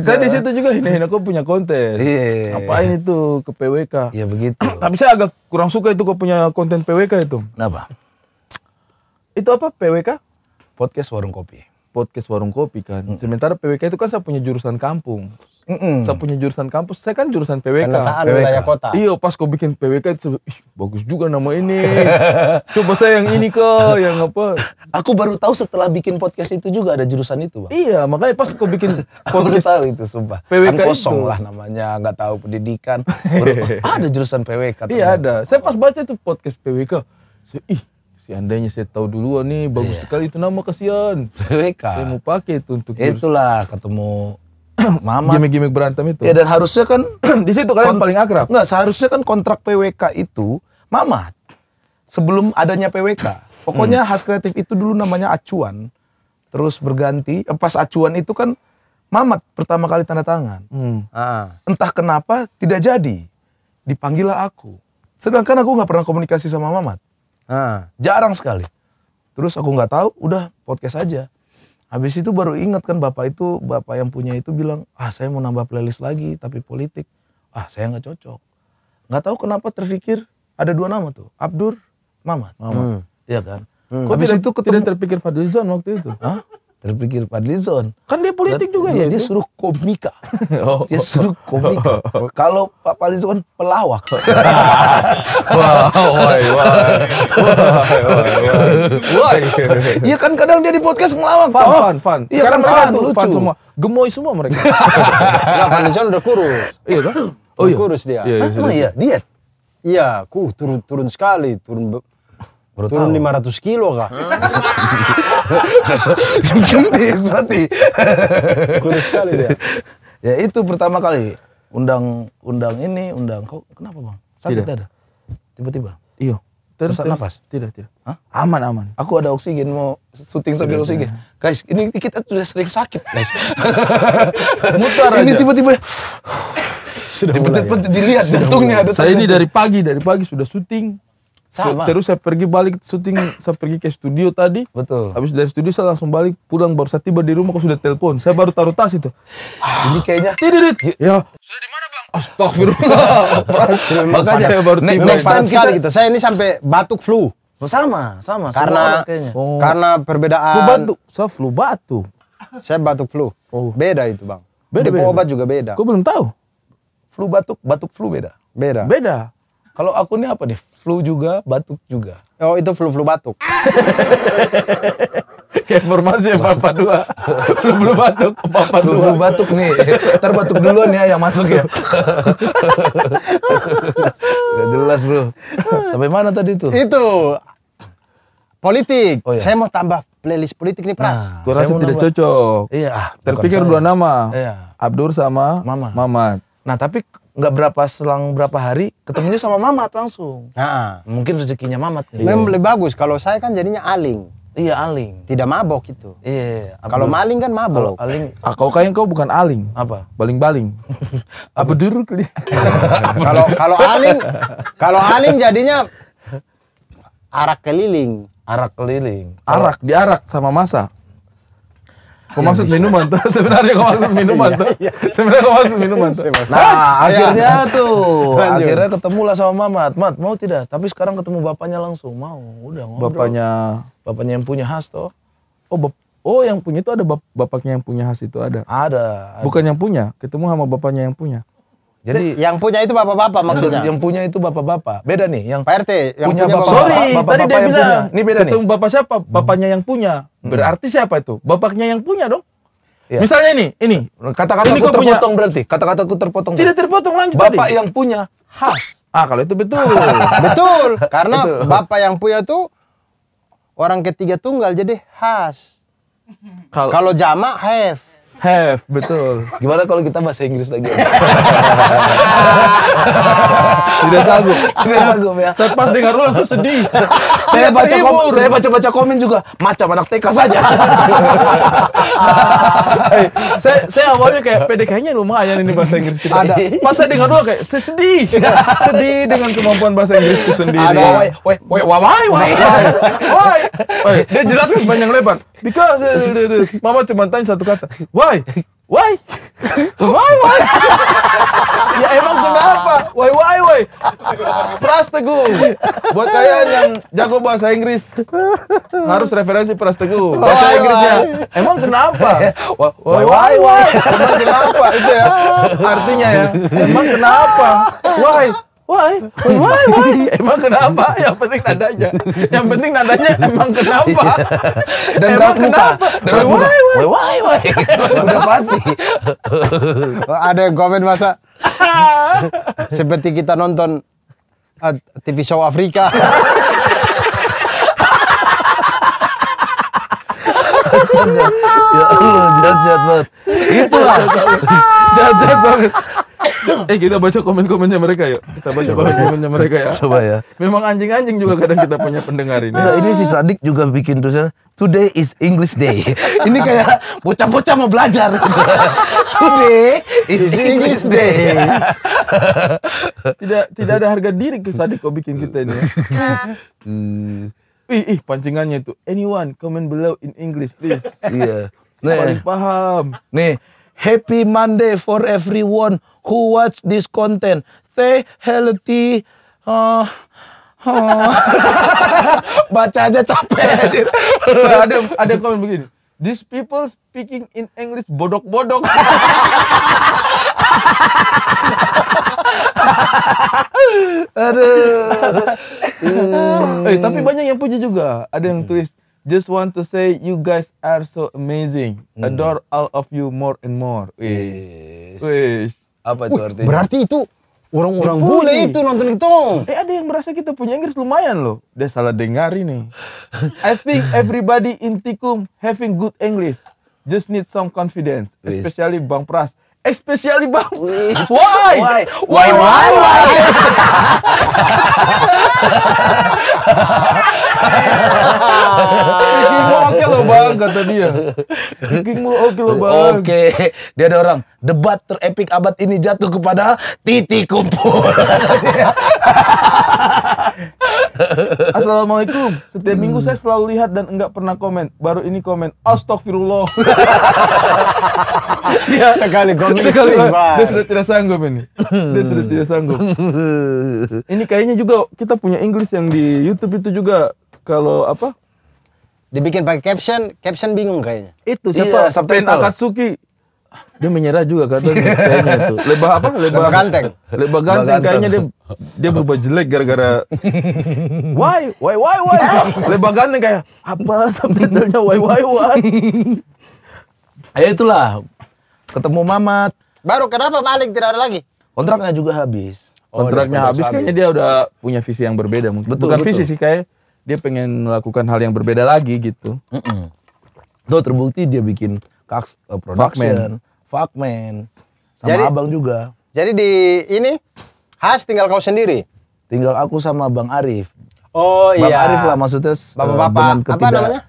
Saya di situ juga ini, ini aku punya konten. Iya. Ngapain itu ke PWK? Ya begitu. Tapi saya agak kurang suka itu kau punya konten PWK itu. Kenapa? Itu apa PWK? podcast warung kopi podcast warung kopi kan mm. sementara PWK itu kan saya punya jurusan kampung mm -hmm. saya punya jurusan kampus saya kan jurusan PWK PWK kota iya pas kau bikin PWK itu Ih, bagus juga nama ini coba saya yang ini kok yang apa aku baru tahu setelah bikin podcast itu juga ada jurusan itu bang iya makanya pas kau bikin aku tahu itu sumpah PWK kan kosong itu. lah namanya nggak tahu pendidikan baru, ah, ada jurusan PWK iya ada saya pas baca itu podcast PWK saya, ih seandainya saya tahu duluan nih bagus yeah. sekali itu nama kasihan PWK saya mau pakai itu untuk itulah ketemu Mama Gimik-gimik berantem itu ya dan harusnya kan di situ kalian paling akrab Enggak seharusnya kan kontrak PWK itu Mama. sebelum adanya PWK pokoknya hmm. khas kreatif itu dulu namanya acuan terus berganti eh, pas acuan itu kan Mamat pertama kali tanda tangan hmm. Ah. entah kenapa tidak jadi dipanggillah aku sedangkan aku nggak pernah komunikasi sama Mamat Nah, jarang sekali. Terus aku nggak tahu, udah podcast aja. Habis itu baru ingat kan bapak itu, bapak yang punya itu bilang, ah saya mau nambah playlist lagi tapi politik. Ah saya nggak cocok. Nggak tahu kenapa terpikir ada dua nama tuh, Abdur, Mama Mama Hmm. Iya kan. Hmm. Kok tidak, itu ketemu... tidak terpikir Fadlizon waktu itu? Hah? terpikir Fadlizon. Kan dia politik Dan juga dia, dia suruh komika. oh. Dia suruh komika. Kalau Pak Fadlizon pelawak. wah, wah, wah. Iya kan kadang dia di podcast ngelawak. Fun, toh. fun, fun. Iya kan fun, lucu. fun semua. Gemoy semua mereka. nah, Fadlizon udah kurus. Iya kan? Oh iya. Kurus dia. Iya, iya, iya. Diet. Iya, ku turun turun sekali, turun turun lima 500 kilo kak gentis berarti. Kurus sekali dia. Ya itu pertama kali undang undang ini undang kau kenapa bang sakit tidak. ada tiba-tiba iyo terus nafas tidak tidak Hah? aman aman aku ada oksigen mau syuting sambil oksigen tidak. guys ini kita sudah sering sakit guys mutar ini tiba-tiba sudah tiba-tiba ya. dilihat jantungnya ada saya ini dari pagi dari pagi sudah syuting sama. Terus saya pergi balik syuting, saya pergi ke studio tadi. Betul. Habis dari studio saya langsung balik pulang baru saya tiba di rumah kok sudah telepon. Saya baru taruh tas itu. Ah, ini kayaknya. tidak Ya. Sudah di mana, Bang? Astagfirullah. Makanya saya baru tiba. Next time sekali kita. Saya ini sampai batuk flu. Oh, sama, sama. Karena oh. karena perbedaan. Flu batuk. Saya flu batuk. Saya batuk flu. Oh. Beda itu, Bang. Beda, beda. obat juga beda. Kok belum tahu? Flu batuk, batuk flu beda. Beda. Beda. Kalau aku ini apa nih? Flu juga, batuk juga. Oh itu flu-flu batuk. Kayak formasi empat papa dua. Flu-flu batuk, empat apa dua. Flu batuk nih. Ntar batuk duluan ya yang masuk ya. Gak jelas bro. Sampai mana tadi tuh? Itu. Politik. Oh, iya. Saya mau tambah playlist politik nih Pras. Nah, tidak nambah. cocok. Iya. Ah, Terpikir dua nama. Iya. Abdur sama Mama. Mamat. Nah tapi nggak berapa selang berapa hari ketemunya sama Mamat langsung. Nah, mungkin rezekinya Mamat. Nih. Memang lebih bagus kalau saya kan jadinya aling. Iya aling. Tidak mabok itu. Iya. iya, iya. Kalau maling kan mabok. Kalau aling. Ah, kau kayaknya kau bukan aling. Apa? Baling-baling. Apa dulu Kalau kalau aling, kalau aling jadinya arak keliling. Arak keliling. Arak diarak sama masa. Kau iya, iya, iya. maksud minuman tuh sebenarnya kau maksud minuman tuh sebenarnya kau maksud minuman tuh. Nah akhirnya tuh Lanjut. akhirnya lah sama Mamat. Mat mau tidak? Tapi sekarang ketemu bapaknya langsung mau. Udah ngobrol. Bapaknya bapaknya yang punya khas tuh. Oh bap Oh yang punya itu ada bap bapaknya yang punya khas itu ada. Ada. ada. Bukan yang punya, ketemu sama bapaknya yang punya. Jadi yang punya itu bapak-bapak maksudnya. Yang punya itu bapak-bapak. Beda nih yang PRT yang punya, punya bapak. Sorry, bapak, tadi dia bilang. Ini beda ketemu nih. bapak siapa? Hmm. Bapaknya yang punya. Hmm. Berarti siapa itu? Bapaknya yang punya dong. Ya. Misalnya ini, ini. kata kata terpotong punya. berarti. Kata-kataku kata terpotong. Tidak terpotong lanjut Bapak tadi. yang punya khas. Ah, kalau itu betul. betul. Karena betul. bapak yang punya tuh orang ketiga tunggal jadi khas. Kalau jamak have. Have, betul. Gimana kalau kita bahasa Inggris lagi? Tidak sanggup. Tidak sanggup ya. Saya pas dengar lu langsung sedih saya baca kom, saya baca baca komen juga macam anak TK saja. hey, eh, saya saya awalnya kayak PDK-nya lumayan ini bahasa Inggris kita. Ada. Pas saya dengar dulu kayak saya sedih. sedih dengan kemampuan bahasa Inggrisku sendiri. Ada. Woi, woi, woi, woi. Woi. Woi, dia jelaskan panjang lebar. Because eh, eh, mama cuma tanya satu kata. Why? Why? Why? Why? ya emang kenapa? Woi woi woi. Pras Teguh. Buat kalian yang jago bahasa Inggris harus referensi Pras Teguh. Bahasa Inggrisnya. Emang kenapa? Woi woi woi. Emang kenapa itu ya? Artinya ya. Emang kenapa? Why? Why? Why? Why? Emang kenapa? Yang penting nadanya. Yang penting nadanya emang kenapa? Dan emang kenapa? Dan why? Why? Why? Why? Udah pasti. Ada yang komen masa seperti kita nonton uh, TV show Afrika. ya Allah, jahat-jahat banget. Itulah jahat banget. eh kita baca komen-komennya mereka yuk. Kita baca ya. komen-komennya mereka ya. Coba ya. Memang anjing-anjing juga kadang kita punya pendengar ini. Nah, ini si Sadik juga bikin tulisan Today is English Day. ini kayak bocah-bocah mau belajar. Today is English Day. tidak tidak ada harga diri ke Sadik kok bikin kita ini. Ya. Hmm. Ih, ih pancingannya itu. Anyone comment below in English please. Iya. Yeah. Nih. paham. Nih, Happy Monday for everyone who watch this content. Stay healthy. Uh, uh. Baca aja capek. ada ada komen begini. These people speaking in English bodok-bodok. Aduh. eh, tapi banyak yang puji juga. Ada yang tulis just want to say you guys are so amazing. Hmm. Adore all of you more and more. Wish. Yes. Wish. Apa itu artinya? Berarti itu orang-orang bule itu nonton itu. Eh ada yang merasa kita punya Inggris lumayan loh. Dia salah dengar ini. I think everybody in Tikum having good English. Just need some confidence, Wish. especially Bang Pras especially bang why why why why, why? Speaking oke lo bang kata dia Speaking oke lo bang Oke okay. Dia ada orang Debat terepik abad ini jatuh kepada Titik kumpul Assalamualaikum. Setiap hmm. minggu saya selalu lihat dan enggak pernah komen. Baru ini komen. Astagfirullah. Ya sekali komen. Sekali, dia sudah tidak sanggup ini. Dia sudah tidak sanggup. ini kayaknya juga kita punya Inggris yang di YouTube itu juga kalau apa? Dibikin pakai caption, caption bingung kayaknya. Itu iya, siapa? Iya, Pen Akatsuki dia menyerah juga katanya kayaknya itu lebah apa lebah, ganteng lebah ganteng, ganteng kayaknya dia dia berubah jelek gara-gara why why why why lebah ganteng kayak apa subtitlenya why why why ya itulah ketemu Mamat baru kenapa maling tidak ada lagi kontraknya juga habis oh, kontraknya oh, habis kayaknya dia udah punya visi yang berbeda mungkin betul, bukan betul. visi sih kayak dia pengen melakukan hal yang berbeda lagi gitu mm -mm. tuh terbukti dia bikin Kax uh, eh, Production Fuckman sama jadi, abang juga. Jadi di ini khas tinggal kau sendiri. Tinggal aku sama Bang Arif. Oh Bang iya. Bang Arif lah maksudnya. Eh, bapak-bapak apa namanya?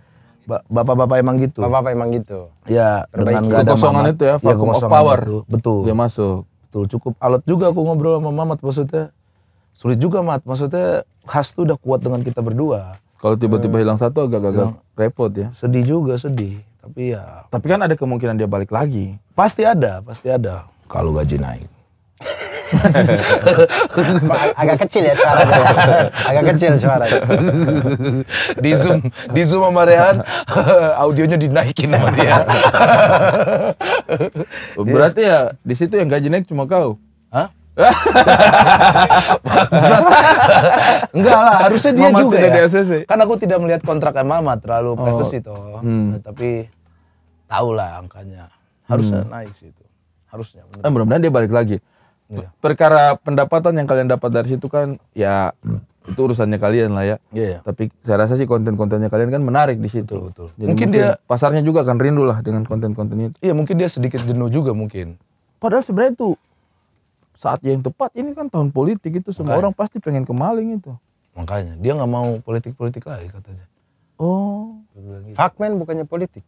Bapak-bapak emang gitu. Bapak-bapak emang gitu. Ya, Perbaiki. dengan gak ada kosongan itu ya, vacuum ya, of power. Itu. Betul. Dia masuk. Betul, cukup alat juga aku ngobrol sama Mamat maksudnya. Sulit juga Mat, maksudnya khas tuh udah kuat dengan kita berdua. Kalau tiba-tiba hilang satu agak-agak repot ya. Sedih juga, sedih. Tapi ya. Tapi kan ada kemungkinan dia balik lagi. Pasti ada, pasti ada. Kalau gaji naik. agak kecil ya suara. agak kecil suara. di zoom di zoom sama Rehan audionya dinaikin sama dia berarti ya di situ yang gaji naik cuma kau Hah? Enggak lah, harusnya dia juga ya. Kan aku tidak melihat kontrak Mama terlalu oh. privacy toh. Hmm. Tapi tahu lah angkanya. Harusnya hmm. naik situ. Harusnya. Eh, mudah-mudahan dia balik lagi. iya. Perkara pendapatan yang kalian dapat dari situ kan ya hmm. itu urusannya kalian lah ya. Iya. iya. Tapi saya rasa sih konten-kontennya kalian kan menarik di situ. Betul, betul. mungkin, mungkin dia pasarnya juga akan rindu lah dengan konten-konten itu. Iya, mungkin dia sedikit jenuh juga mungkin. Padahal sebenarnya itu saat yang tepat ini kan tahun politik itu semua Makanya. orang pasti pengen kemaling itu. Makanya dia nggak mau politik-politik lagi katanya. Oh. Gitu. Fakmen bukannya politik.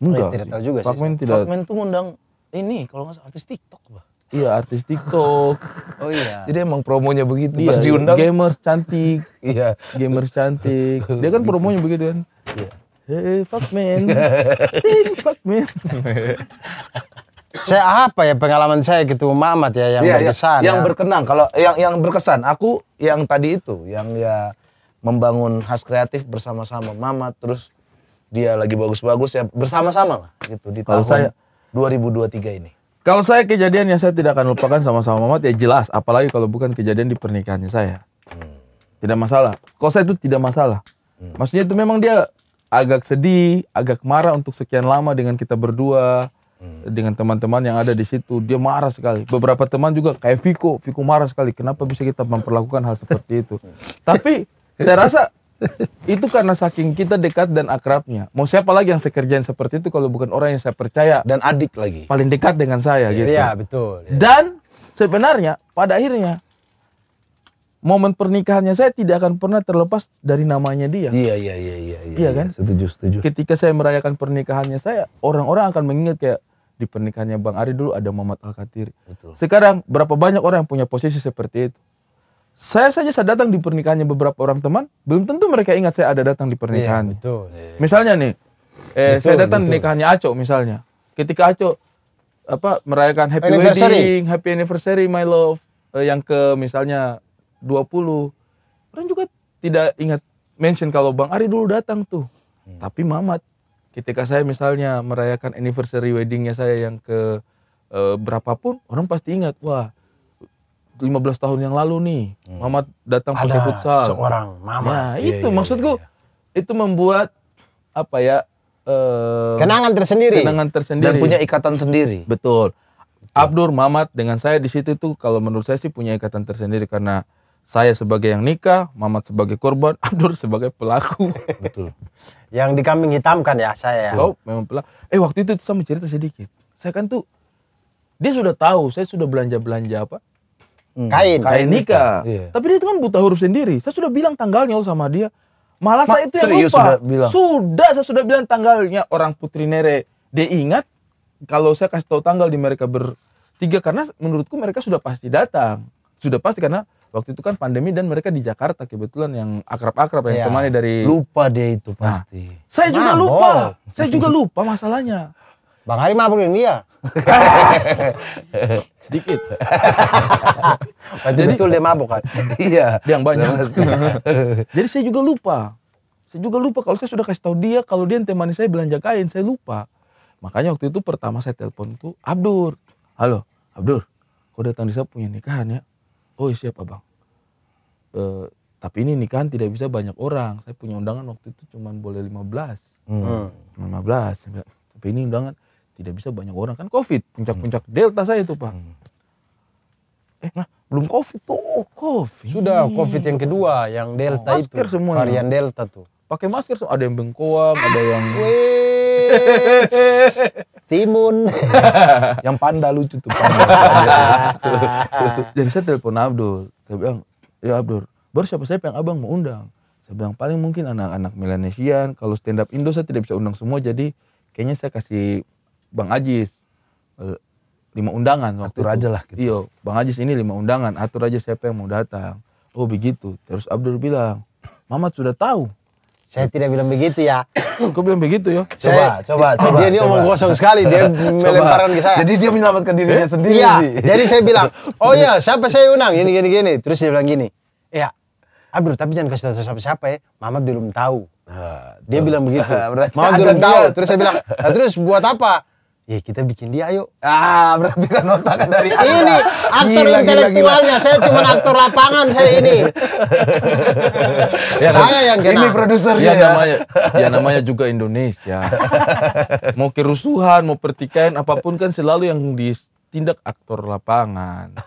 Enggak. Tidak tahu juga Fakmin sih. Tidak... Fakmin tuh ngundang ini kalau nggak salah artis TikTok, Bah. Iya, artis TikTok. oh iya. Jadi emang promonya begitu iya, pas iya. diundang. Gamers cantik. iya. Gamers cantik. Dia kan promonya begitu kan. Iya. Hey, fuck man. hey, fuck man. saya apa ya pengalaman saya gitu Mamat ya yang iya, iya, berkesan. Yang ya. berkenang kalau yang yang berkesan aku yang tadi itu yang ya membangun khas kreatif bersama-sama Mamat terus dia lagi bagus-bagus ya bersama-sama lah gitu di Kalau tahun saya, 2023 ini. Kalau saya kejadian yang saya tidak akan lupakan sama-sama Mamat ya jelas, apalagi kalau bukan kejadian di pernikahannya saya. Hmm. Tidak masalah. Kalau saya itu tidak masalah. Hmm. Maksudnya itu memang dia agak sedih, agak marah untuk sekian lama dengan kita berdua, hmm. dengan teman-teman yang ada di situ. Dia marah sekali. Beberapa teman juga kayak Viko, Viko marah sekali. Kenapa bisa kita memperlakukan hal seperti itu? Tapi saya rasa itu karena saking kita dekat dan akrabnya. Mau siapa lagi yang saya seperti itu kalau bukan orang yang saya percaya dan adik lagi. Paling dekat dengan saya ya, gitu. Iya, betul. Ya. Dan sebenarnya pada akhirnya momen pernikahannya saya tidak akan pernah terlepas dari namanya dia. Iya, iya, iya, iya, iya. Iya, iya kan? Setuju, setuju. Ketika saya merayakan pernikahannya saya, orang-orang akan mengingat kayak di pernikahannya Bang Ari dulu ada Muhammad Al Katir. Sekarang berapa banyak orang yang punya posisi seperti itu? saya saja saya datang di pernikahannya beberapa orang teman, belum tentu mereka ingat saya ada datang di iya, pernikahan. Iya, betul. Iya. Misalnya nih, eh, betul, saya datang betul. Aco misalnya. Ketika Aco apa merayakan happy wedding, happy anniversary my love eh, yang ke misalnya 20, orang juga tidak ingat mention kalau Bang Ari dulu datang tuh. Hmm. Tapi Mamat ketika saya misalnya merayakan anniversary weddingnya saya yang ke eh, berapapun, orang pasti ingat, wah 15 tahun yang lalu nih hmm. Mamat datang ke futsal seorang Mamat nah, iya, itu iya, maksudku iya, itu membuat apa ya uh, kenangan tersendiri kenangan tersendiri dan punya ikatan sendiri betul Abdur Mamat dengan saya di situ tuh kalau menurut saya sih punya ikatan tersendiri karena saya sebagai yang nikah, Mamat sebagai korban, Abdur sebagai pelaku. Betul. yang dikambing hitamkan ya saya. Oh, memang pelaku. Eh waktu itu sama cerita sedikit. Saya kan tuh dia sudah tahu saya sudah belanja belanja apa Hmm. kain, kain, nikah. Iya. Tapi dia itu kan buta huruf sendiri. Saya sudah bilang tanggalnya sama dia. Malah Ma, saya itu yang lupa. Sudah, bilang. sudah saya sudah bilang tanggalnya orang Putri Nere. Dia ingat kalau saya kasih tahu tanggal di mereka bertiga karena menurutku mereka sudah pasti datang. Sudah pasti karena waktu itu kan pandemi dan mereka di Jakarta kebetulan yang akrab-akrab yang ya, temannya dari lupa dia itu pasti. Nah, saya Mabok. juga lupa. Saya juga lupa masalahnya. Bang Hari maafin dia. Sedikit. Jadi, betul dia mabuk kan? Iya. Dia yang banyak. Jadi saya juga lupa. Saya juga lupa kalau saya sudah kasih tahu dia kalau dia temani saya belanja kain, saya lupa. Makanya waktu itu pertama saya telepon tuh Abdur. Halo, Abdur. Kau datang di saya punya nikahan ya? Oh iya, siapa bang? E, tapi ini nikahan tidak bisa banyak orang. Saya punya undangan waktu itu cuma boleh 15. Hmm. 15. Tapi ini undangan tidak bisa banyak orang kan covid puncak-puncak hmm. delta saya itu pak hmm. eh nah, belum covid tuh oh, covid sudah covid yang kedua COVID. yang delta oh, itu semua varian delta tuh pakai masker ada yang bengkoang ada yang timun yang panda lucu tuh panda. jadi saya telepon Abdul saya bilang ya Abdul baru siapa saya yang abang mau undang saya bilang paling mungkin anak-anak Melanesian kalau stand up Indo saya tidak bisa undang semua jadi kayaknya saya kasih Bang Ajis eh, lima undangan waktu atur itu. aja lah gitu. iyo Bang Ajis ini lima undangan atur aja siapa yang mau datang oh begitu terus Abdul bilang Mamat sudah tahu saya tidak bilang begitu ya. kok bilang begitu ya? Coba, saya, coba, coba. Dia ini omong kosong sekali. Dia melemparkan ke saya. Jadi dia menyelamatkan dirinya eh? sendiri. Iya. Jadi saya bilang, oh iya, siapa saya undang? Ini gini gini. Terus dia bilang gini, ya, Abdul tapi jangan kasih tahu siapa siapa ya. Mama belum tahu. Ah, dia bilang begitu. Mama belum tahu. Terus saya bilang, nah, terus buat apa? ya kita bikin dia yuk. ah berarti kan otak dari ini aktor gila, intelektualnya gila, gila. saya cuma aktor lapangan saya ini ya, saya yang kena ini produsernya ya, ya namanya ya namanya juga Indonesia mau kerusuhan mau pertikaian apapun kan selalu yang ditindak aktor lapangan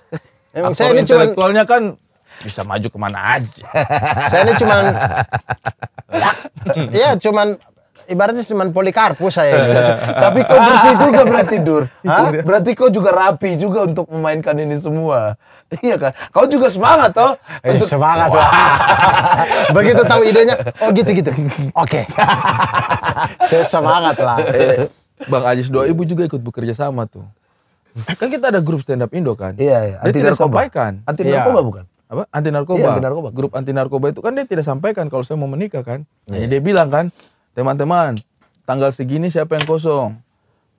aktor saya ini intelektualnya cuman, kan bisa maju kemana aja. saya ini cuman ya, ya cuman ibaratnya cuma polikarpus saya. Tapi kau bersih juga berarti tidur. Iya. Berarti kau juga rapi juga untuk memainkan ini semua. Iya kan? Kau juga semangat toh? Eh, semangat lah. Begitu tahu idenya, oh gitu-gitu. Oke. Okay. saya semangat lah. Eh, Bang Ajis doa ibu juga ikut bekerja sama tuh. Kan kita ada grup stand up Indo kan? Iya, iya. Anti narkoba. Anti narkoba iya. bukan? apa anti narkoba. Iya, anti narkoba. Grup anti narkoba itu kan dia tidak sampaikan kalau saya mau menikah kan. Iya. dia bilang kan, teman-teman, tanggal segini siapa yang kosong?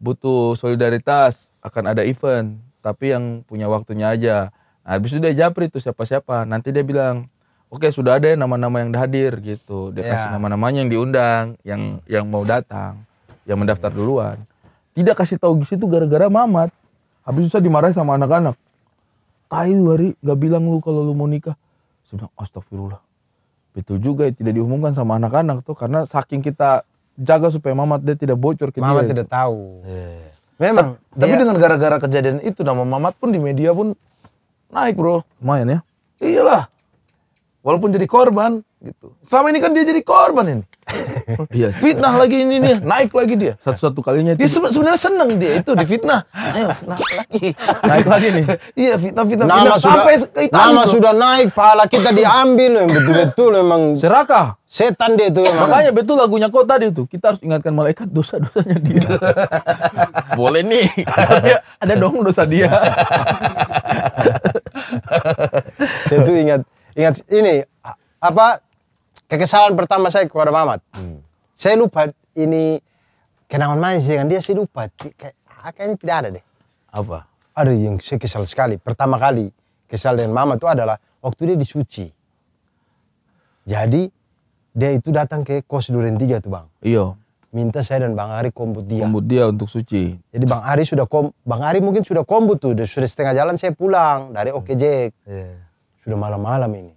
Butuh solidaritas, akan ada event, tapi yang punya waktunya aja. Nah, habis itu dia japri itu siapa-siapa. Nanti dia bilang, oke okay, sudah ada nama-nama yang hadir gitu. Dia yeah. kasih nama-namanya yang diundang, yang hmm. yang mau datang, yang mendaftar duluan. Tidak kasih tahu gitu itu gara-gara Mamat. Habis itu saya dimarahi sama anak-anak. Tai lu hari, gak bilang lu kalau lu mau nikah. sudah astagfirullah itu juga tidak diumumkan sama anak-anak tuh karena saking kita jaga supaya Mamat dia tidak bocor ke mama dia. tidak gitu. tahu. Yeah. Memang. Ta tapi iya. dengan gara-gara kejadian itu nama Mamat pun di media pun naik bro. Lumayan ya. Iyalah. Walaupun jadi korban gitu. Selama ini kan dia jadi korban ini. Iya. fitnah lagi ini nih naik lagi dia. Satu-satu kalinya itu. Dia ya, sebenarnya seneng dia itu difitnah. Ayo fitnah lagi. Naik lagi nih. Iya, fitnah-fitnah. Nama fitnah. sudah Sampai Nama itu. sudah naik, pahala kita diambil memang betul-betul memang serakah. Setan dia itu. Makanya betul lagunya kau tadi itu. Kita harus ingatkan malaikat dosa-dosanya dia. Boleh nih. Dia, ada dong dosa dia. Saya tuh ingat ingat ini apa kekesalan pertama saya kepada Mamat. Hmm. Saya lupa ini kenangan manis dengan dia saya lupa kayak ah, kayaknya tidak ada deh. Apa? Ada yang saya kesal sekali. Pertama kali kesal dengan Mamat itu adalah waktu dia disuci. Jadi dia itu datang ke kos Duren tiga tuh bang. Iya. Minta saya dan Bang Ari kombut dia. Kombut dia untuk suci. Jadi Bang Ari sudah kom, Bang Ari mungkin sudah kombut tuh, sudah setengah jalan saya pulang dari OKJ. Yeah. Sudah malam-malam ini.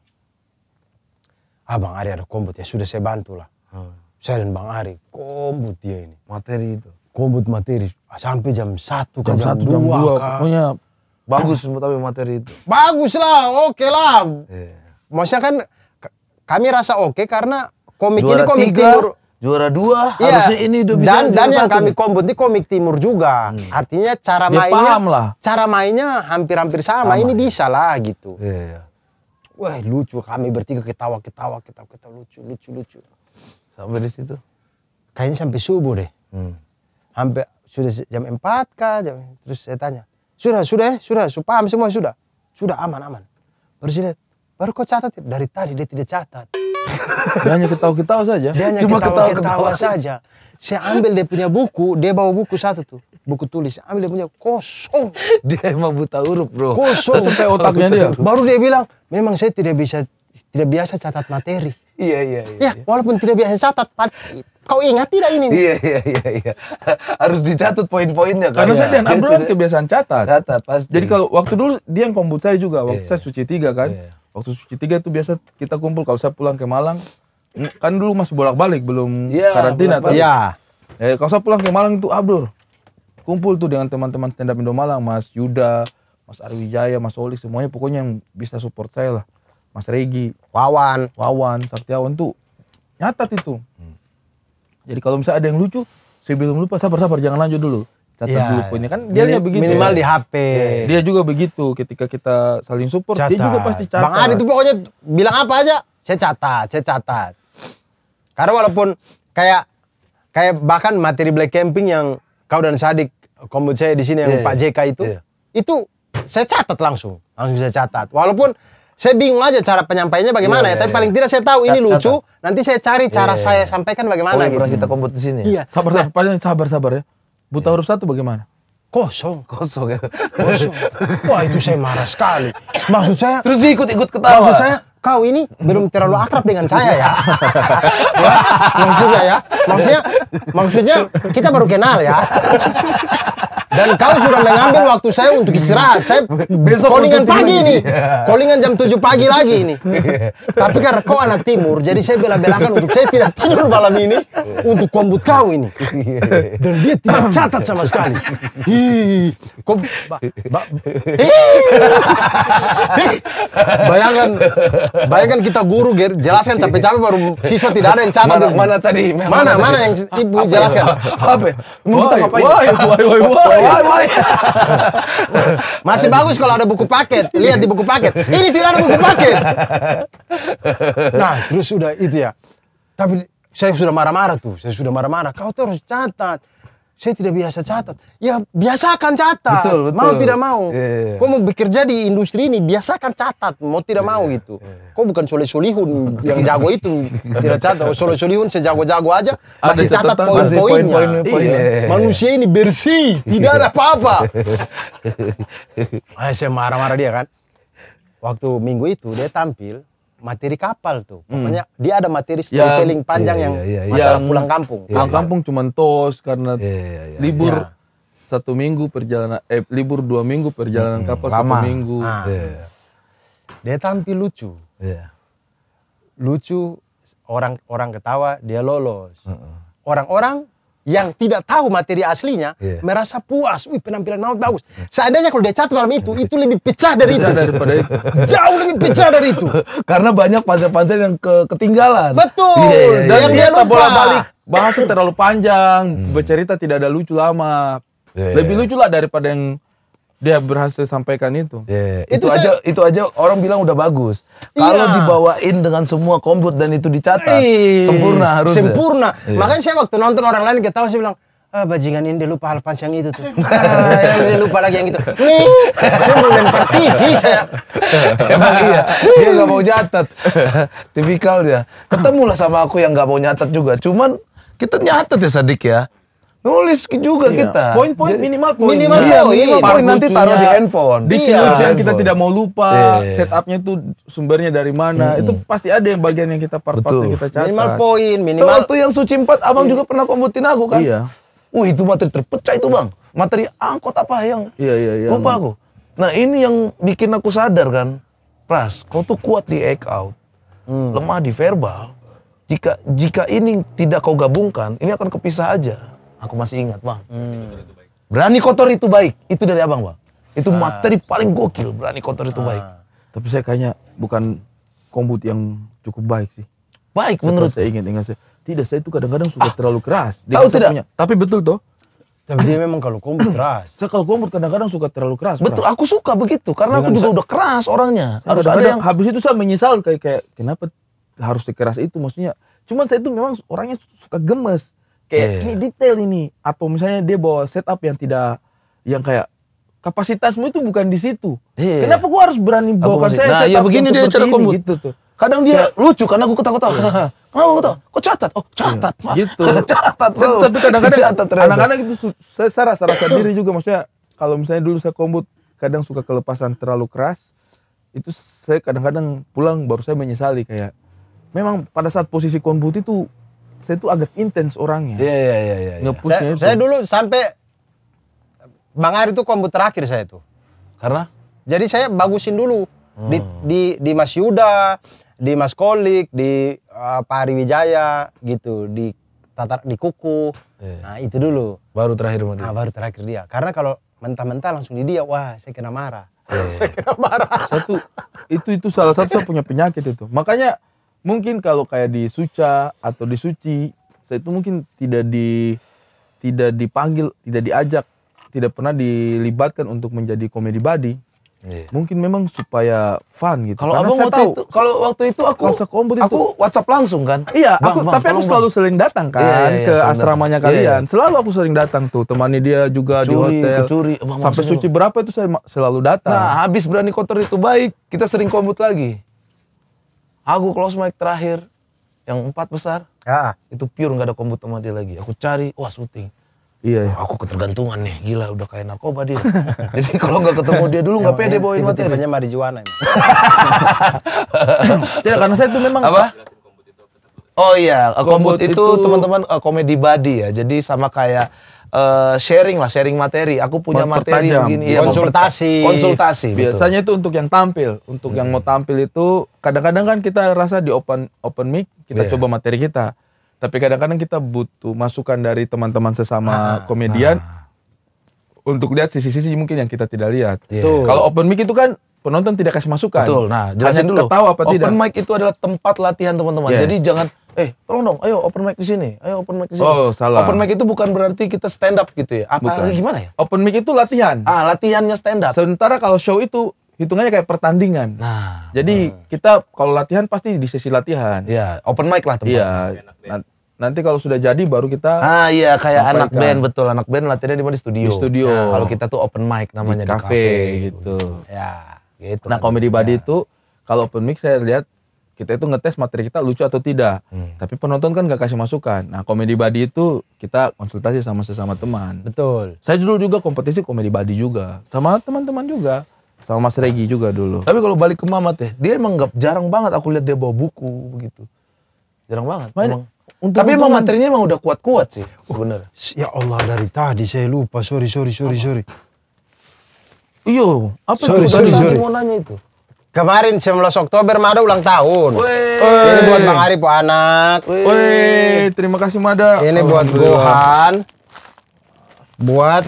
Abang ah, Bang Ari ada kombut ya sudah saya bantu lah. Hmm. Oh. Saya dan Bang Ari kombut dia ini. Materi itu? Kombut materi ah, sampai jam satu jam, jam, jam dua. Pokoknya bagus tapi materi itu. Bagus lah, oke okay lah. Yeah. Maksudnya kan kami rasa oke okay karena komik juara ini komik tiga, timur. Juara dua, iya. harusnya ini udah bisa. Dan, dan yang kami kombut ini komik timur juga. Hmm. Artinya cara Dia ya, mainnya, lah. cara mainnya hampir-hampir sama. sama. Ini iya. bisa lah gitu. yeah. Iya. Wah lucu kami bertiga ketawa ketawa ketawa ketawa lucu lucu lucu. Sampai di situ? Kayaknya sampai subuh deh. Hmm. Sampai sudah jam empat kah? Jam, terus saya tanya, sudah sudah eh? sudah supaya semua sudah sudah aman aman. Baru saya lihat, baru kau catat ya? dari tadi dia tidak catat. Dia hanya ketawa-ketawa saja. Dia hanya ketawa-ketawa saja. Saya ambil dia punya buku, dia bawa buku satu tuh buku tulis, ambil dia punya kosong. Dia emang buta huruf bro. Kosong sampai otaknya dia. Baru dia bilang, memang saya tidak bisa, tidak biasa catat materi. Iya iya iya. Ya, iya. walaupun tidak biasa catat, kau ingat tidak ini? Iya iya iya iya. Harus dicatat poin-poinnya Karena iya. saya dan Abdul kan kebiasaan catat. Catat pasti. Jadi kalau waktu dulu dia yang komput saya juga, waktu iya. saya suci tiga kan. Waktu suci tiga itu biasa kita kumpul kalau saya pulang ke Malang. Mm, kan dulu masih bolak-balik belum karantina bolak tapi. Iya. Ya, kalau saya pulang ke Malang itu Abdur, kumpul tuh dengan teman-teman stand up Indo Malang, Mas Yuda, Mas Arwijaya, Mas Oli, semuanya pokoknya yang bisa support saya lah. Mas Regi, Wawan, Wawan, Saktiawan tuh nyatat itu. Hmm. Jadi kalau misalnya ada yang lucu, saya belum lupa sabar-sabar jangan lanjut dulu. Catat ya, dulu punya kan dia ya begitu. Minimal di iya. HP. Dia juga begitu ketika kita saling support, catat. dia juga pasti catat. Bang Adi tuh pokoknya bilang apa aja, saya catat, saya catat. Karena walaupun kayak kayak bahkan materi black camping yang kau dan Sadik kombo saya di sini yang yeah, iya. Pak JK itu, yeah. itu saya catat langsung, langsung saya catat. Walaupun saya bingung aja cara penyampaiannya bagaimana yeah, ya, iya, tapi yeah. paling tidak saya tahu ini catat. lucu, nanti saya cari iya, cara yeah, saya sampaikan bagaimana oh, gitu. kita kombut di sini. Ya? Iya. Sabar, nah, sabar, sabar, sabar ya. Buta huruf satu bagaimana? kosong kosong ya kosong wah itu saya marah sekali maksud saya terus ikut ikut ketawa maksud saya kau ini belum terlalu akrab dengan saya ya. ya maksudnya ya, maksudnya maksudnya kita baru kenal ya. Dan kau sudah mengambil waktu saya untuk istirahat. Saya besok callingan pagi ini. Iya. Callingan jam 7 pagi lagi ini. Iya. Tapi karena kau anak timur, jadi saya bela-belakan untuk saya tidak tidur malam ini untuk kombut kau ini. Iya. Dan dia tidak catat sama sekali. Hi, kau ba, ba, bayangkan bayangkan kita guru ger jelaskan capek-capek baru siswa tidak ada yang catat. Mana, mana tadi? Mana mana, mana yang ibu ya? jelaskan? Apa? Mau apa ngapain? Woi, woi, woi, woi woi, woi. Masih bagus kalau ada buku paket. Lihat di buku paket. Ini tidak ada buku paket. Nah, terus sudah itu ya. Tapi saya sudah marah-marah tuh. Saya sudah marah-marah. Kau terus harus catat saya tidak biasa catat. Ya biasakan catat. Betul, betul. Mau tidak mau. Yeah, yeah. Iya. Kau mau bekerja di industri ini biasakan catat. Mau tidak yeah, mau iya, gitu. Yeah. Kau bukan soleh solihun yang jago itu tidak catat. Oh, soleh solihun sejago-jago aja masih catat, catat poin-poinnya. Poin, poin, poin, yeah. Iya. Manusia ini bersih, tidak ada apa-apa. saya marah-marah dia kan. Waktu minggu itu dia tampil, materi kapal tuh. Hmm. Pokoknya dia ada materi ya. storytelling ya, panjang iya, iya, iya, iya, yang masalah iya, pulang kampung. Iya, pulang kampung cuma tos karena iya iya, iya, iya, libur iya. satu minggu perjalanan, eh libur dua minggu perjalanan hmm, kapal Lama. satu minggu. Ah. Iya. Dia tampil lucu. Iya. Lucu, orang-orang ketawa, dia lolos. Orang-orang uh -uh yang tidak tahu materi aslinya yeah. merasa puas, wih penampilan Maut bagus. Seandainya kalau dia catat malam itu, itu lebih pecah dari itu. Daripada itu. Jauh lebih pecah dari itu. Karena banyak panser-panser yang ke ketinggalan. Betul. Yeah, iya, iya, yeah, Dan yeah. dia lupa. Bola balik bahasa terlalu panjang, hmm. bercerita tidak ada lucu lama. Yeah, iya, lebih lucu lah daripada yang dia berhasil sampaikan itu. Yeah. Iya. Itu, itu saya, aja itu aja orang bilang udah bagus. Kalau iya. dibawain dengan semua komput dan itu dicatat, sempurna harus. Sempurna. Iya. Makanya saya waktu nonton orang lain ketawa saya bilang, ah, bajingan ini dia lupa hal yang itu tuh. Ah, dia lupa lagi yang itu. Nih, saya mau lempar TV saya. Emang iya, dia nggak mau nyatet. Tipikal dia. Ketemulah sama aku yang nggak mau nyatet juga. Cuman kita nyatet ya Sadik ya. Nulis juga iya. kita. Poin-poin minimal poin. Minimal iya, poin. Minimal poin nanti taruh di handphone. Di iya. yang kita tidak mau lupa, yeah. setupnya itu sumbernya dari mana. Hmm. Itu pasti ada yang bagian yang kita part kita catat. Minimal poin, minimal. Tuh, yang suci empat, abang iya. juga pernah komputin aku kan. Iya. uh itu materi terpecah itu bang. Materi angkot apa yang iya, iya, iya, lupa aku. Nah ini yang bikin aku sadar kan. Pras, kau tuh kuat di egg out. Hmm. Lemah di verbal. Jika jika ini tidak kau gabungkan, ini akan kepisah aja. Aku masih ingat, Bang. Hmm. Berani kotor itu baik. Itu dari Abang, Bang. Itu ah. materi paling gokil, berani kotor itu ah. baik. Tapi saya kayaknya bukan kombut yang cukup baik sih. Baik Setelah menurut saya ingat dengan saya. Tidak, saya itu kadang-kadang suka ah. terlalu keras. Dia Tahu tidak? Punya. Tapi betul toh. Tapi dia memang kalau kombut keras. Saya kalau kombut kadang-kadang suka terlalu keras. Betul, aku suka begitu karena Dengan aku juga udah keras orangnya. Harus ada yang habis itu saya menyesal kayak kayak kenapa harus dikeras itu maksudnya. Cuman saya itu memang orangnya suka gemes kayak yeah. ini iya. detail ini atau misalnya dia bawa setup yang tidak yang kayak kapasitasmu itu bukan di situ. Yeah. Iya. Kenapa gua harus berani bawakan saya nah, iya, setup ya begini dia cara kombut. Gitu tuh. Kadang dia ya. lucu karena aku ketawa-ketawa. Kenapa aku ketawa Kok catat? Oh, catat. yeah. Gitu. catat. Bro. Tapi kadang-kadang anak-anak itu saya, saya rasa rasa diri juga maksudnya kalau misalnya dulu saya kombut kadang suka kelepasan terlalu keras itu saya kadang-kadang pulang baru saya menyesali kayak memang pada saat posisi kombut itu saya tuh agak intens orangnya. Iya iya iya iya. iya. Ngepusnya saya, itu. Saya dulu sampai Bang Ari itu kombo terakhir saya itu. Karena? Jadi saya bagusin dulu hmm. di, di di Mas Yuda, di Mas Kolik, di uh, Pak Ari Wijaya gitu, di tatar di kuku. Yeah. Nah, itu dulu. Baru terakhir dia. Nah, baru terakhir dia. Karena kalau mentah-mentah langsung di dia, wah, saya kena marah. Yeah. Iya. saya kena marah. Satu itu itu salah satu saya punya penyakit itu. Makanya mungkin kalau kayak di suca atau di suci saya itu mungkin tidak di tidak dipanggil tidak diajak tidak pernah dilibatkan untuk menjadi komedi body yeah. mungkin memang supaya fun gitu kalau abang waktu tahu, itu kalau waktu itu aku aku itu. WhatsApp langsung kan iya bang, aku bang, tapi aku selalu sering datang iya, iya, kan yeah, yeah, ke yeah, asramanya iya, kalian yeah. selalu aku sering datang tuh temani dia juga curi, di hotel curi. Bang, sampai suci berapa itu saya selalu datang nah habis berani kotor itu baik kita sering kombut lagi Aku close mic terakhir yang empat besar. ya. Itu pure nggak ada kombut sama dia lagi. Aku cari, wah syuting. Iya, iya. Aku ketergantungan nih, gila udah kayak narkoba dia. Jadi kalau nggak ketemu dia dulu nggak pede bawain mati. Tiba-tiba marijuana. Tidak, karena saya itu memang apa? Oh iya, kombut, kombut itu, teman-teman eh, komedi body ya. Jadi sama kayak Eh, sharing lah, sharing materi. Aku punya materi begini, ya, konsultasi. Konsultasi. Biasanya betul. itu untuk yang tampil, untuk hmm. yang mau tampil itu kadang-kadang kan kita rasa di open open mic kita yeah. coba materi kita, tapi kadang-kadang kita butuh masukan dari teman-teman sesama ah, ah. komedian ah. untuk lihat sisi-sisi mungkin yang kita tidak lihat. Yeah. Iya. Kalau open mic itu kan penonton tidak kasih masukan. Betul. Nah, jelasin Hanya dulu. Tahu apa open tidak. mic itu adalah tempat latihan teman-teman. Yes. Jadi jangan eh tolong dong, ayo open mic di sini, ayo open mic di sini. Oh salah. Open mic itu bukan berarti kita stand up gitu ya? Apa ah, bukan. Ah, gimana ya? Open mic itu latihan. Ah latihannya stand up. Sementara kalau show itu hitungannya kayak pertandingan. Nah. Jadi kita kalau latihan pasti di sesi latihan. Iya, open mic lah tempatnya. Iya. Nanti kalau sudah jadi baru kita Ah iya kayak sampaikan. anak band betul, anak band latihannya di mana di studio. Di studio. Ya, kalau kita tuh open mic namanya di, di kafe, gitu. gitu. Ya, gitu. Nah, Comedy iya. Body itu kalau open mic saya lihat kita itu ngetes materi kita lucu atau tidak. Hmm. Tapi penonton kan gak kasih masukan. Nah komedi body itu kita konsultasi sama sesama teman. Betul. Saya dulu juga kompetisi komedi body juga. Sama teman-teman juga. Sama Mas Regi juga dulu. Tapi kalau balik ke mama teh ya, dia emang gak, jarang banget aku lihat dia bawa buku gitu. Jarang banget. Main, emang. Untung Tapi emang materinya emang udah kuat-kuat sih oh bener ya Allah dari tadi saya lupa. Sorry, sorry, sorry, sorry. Iyo, apa sorry, itu? Sorry, sorry. mau nanya itu. Kemarin 19 Oktober Mada ulang tahun. Wee. Ini buat Bang Ari Pak anak. Wih, terima kasih Mada. Ini buat Gohan. Buat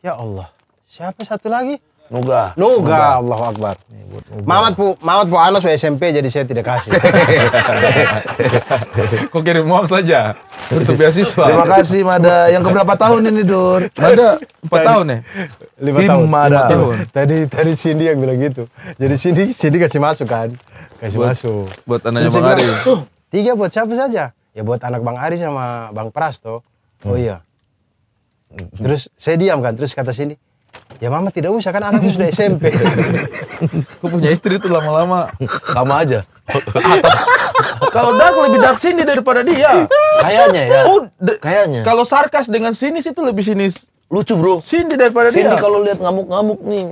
Ya Allah. Siapa satu lagi? Nuga. Nuga, Allahu Akbar. Mamat Bu, Mamat Bu Anas SMP jadi saya tidak kasih. Kok kirim uang saja untuk beasiswa. Terima kasih Mada. Yang keberapa tahun ini Dur? Mada empat tahun ya? Lima tahun. Mada. tahun. Tadi tadi Cindy yang bilang gitu. Jadi Cindy Cindy kasih masuk kan? Kasih buat, masuk. Buat anaknya Bang Ari. Oh, tiga buat siapa saja? Ya buat anak Bang Ari sama Bang Pras Prasto. Oh hmm. iya. Terus saya diam kan. Terus kata Cindy, Ya mama tidak usah kan anaknya sudah SMP. Aku punya istri tuh lama-lama. Sama aja. kalau aku lebih dark sini daripada dia. Kayaknya ya. Oh, kayaknya. Kalau sarkas dengan sinis itu lebih sinis. Lucu bro. Sini daripada Cindy dia. kalau lihat ngamuk-ngamuk nih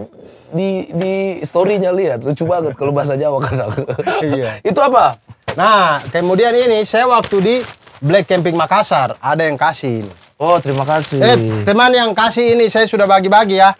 di di storynya lihat lucu banget kalau bahasa Jawa kan. iya. itu apa? Nah kemudian ini saya waktu di Black Camping Makassar ada yang kasih ini. Oh, terima kasih. Eh, teman yang kasih ini saya sudah bagi-bagi ya.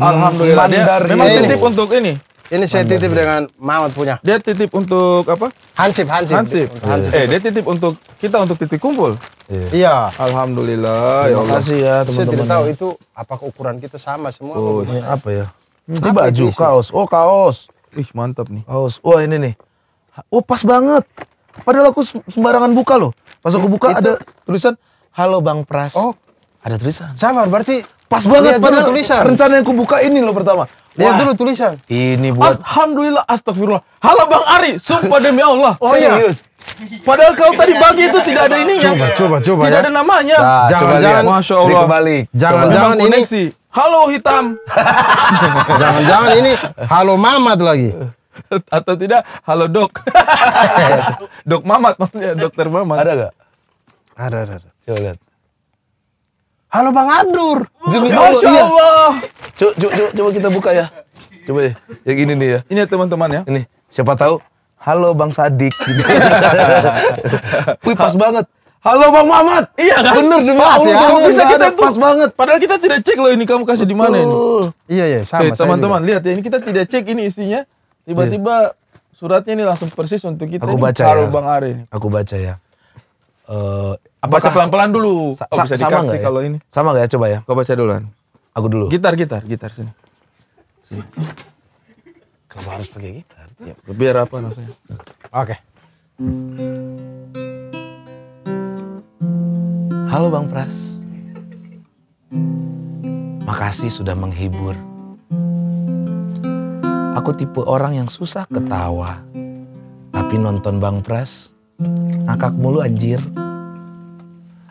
Hmm, Alhamdulillah. Dia memang titip untuk ini. Ini saya Mandar. titip dengan Mamat punya. Dia titip untuk apa? Hansip, Hansip. Hansip. Hansip. Hansip. Eh, dia titip untuk kita untuk titik kumpul. Iya. iya. Alhamdulillah. Ya terima ya kasih ya teman-teman. Saya tidak tahu ya. itu apa ukuran kita sama semua. Oh, apa, apa ya? Hmm. Ini baju, ini kaos. Oh, kaos. Ih, mantap nih. Kaos. Wah, ini nih. Oh, pas banget. Padahal aku sembarangan buka loh. Pas aku buka itu. ada tulisan halo Bang Pras. Oh, ada tulisan. Sabar, berarti pas banget pada tulisan. Rencana yang kubuka ini loh pertama. Lihat dulu tulisan. Ini buat Alhamdulillah, astagfirullah. Halo Bang Ari, sumpah demi Allah. Oh Iya. Padahal kau tadi bagi itu tidak ada ininya. Coba, coba, coba. Tidak ya. ada namanya. Nah, jangan-jangan, masya Allah. Dikebalik. Jangan-jangan ini. Halo hitam. jangan-jangan ini halo Mamat lagi. Atau tidak halo dok. dok Mamat maksudnya dokter Mamat. Ada gak? Ada, ada, ada. Coba lihat. Halo Bang Abdur. Demi iya. Allah. Masya Allah. Coba, coba, coba, kita buka ya. Coba ya. yang ini nih ya. Ini ya teman-teman ya. Ini. Siapa tahu. Halo Bang Sadik. Wih pas banget. Halo Bang Mamat. Iya kan? Bener demi pas, Allah. Ya? Kamu bisa kita tuh? Pas banget. Padahal kita tidak cek loh ini kamu kasih di mana ini. Iya iya sama. teman-teman lihat ya ini kita tidak cek ini isinya. Tiba-tiba iya. suratnya ini langsung persis untuk kita. Aku baca ya. Bang Ari. Aku baca ya. Uh, eh, baca pelan-pelan dulu. Sa oh, bisa sama dikasih ya? kalau ini. Sama gak ya coba ya? Kau baca duluan. Aku dulu. Gitar, gitar, gitar sini. Sini. Kenapa harus pakai gitar? Ya, biar apa maksudnya? Oke. Okay. Halo Bang Pras. Makasih sudah menghibur. Aku tipe orang yang susah ketawa. Tapi nonton Bang Pras, ngakak mulu anjir.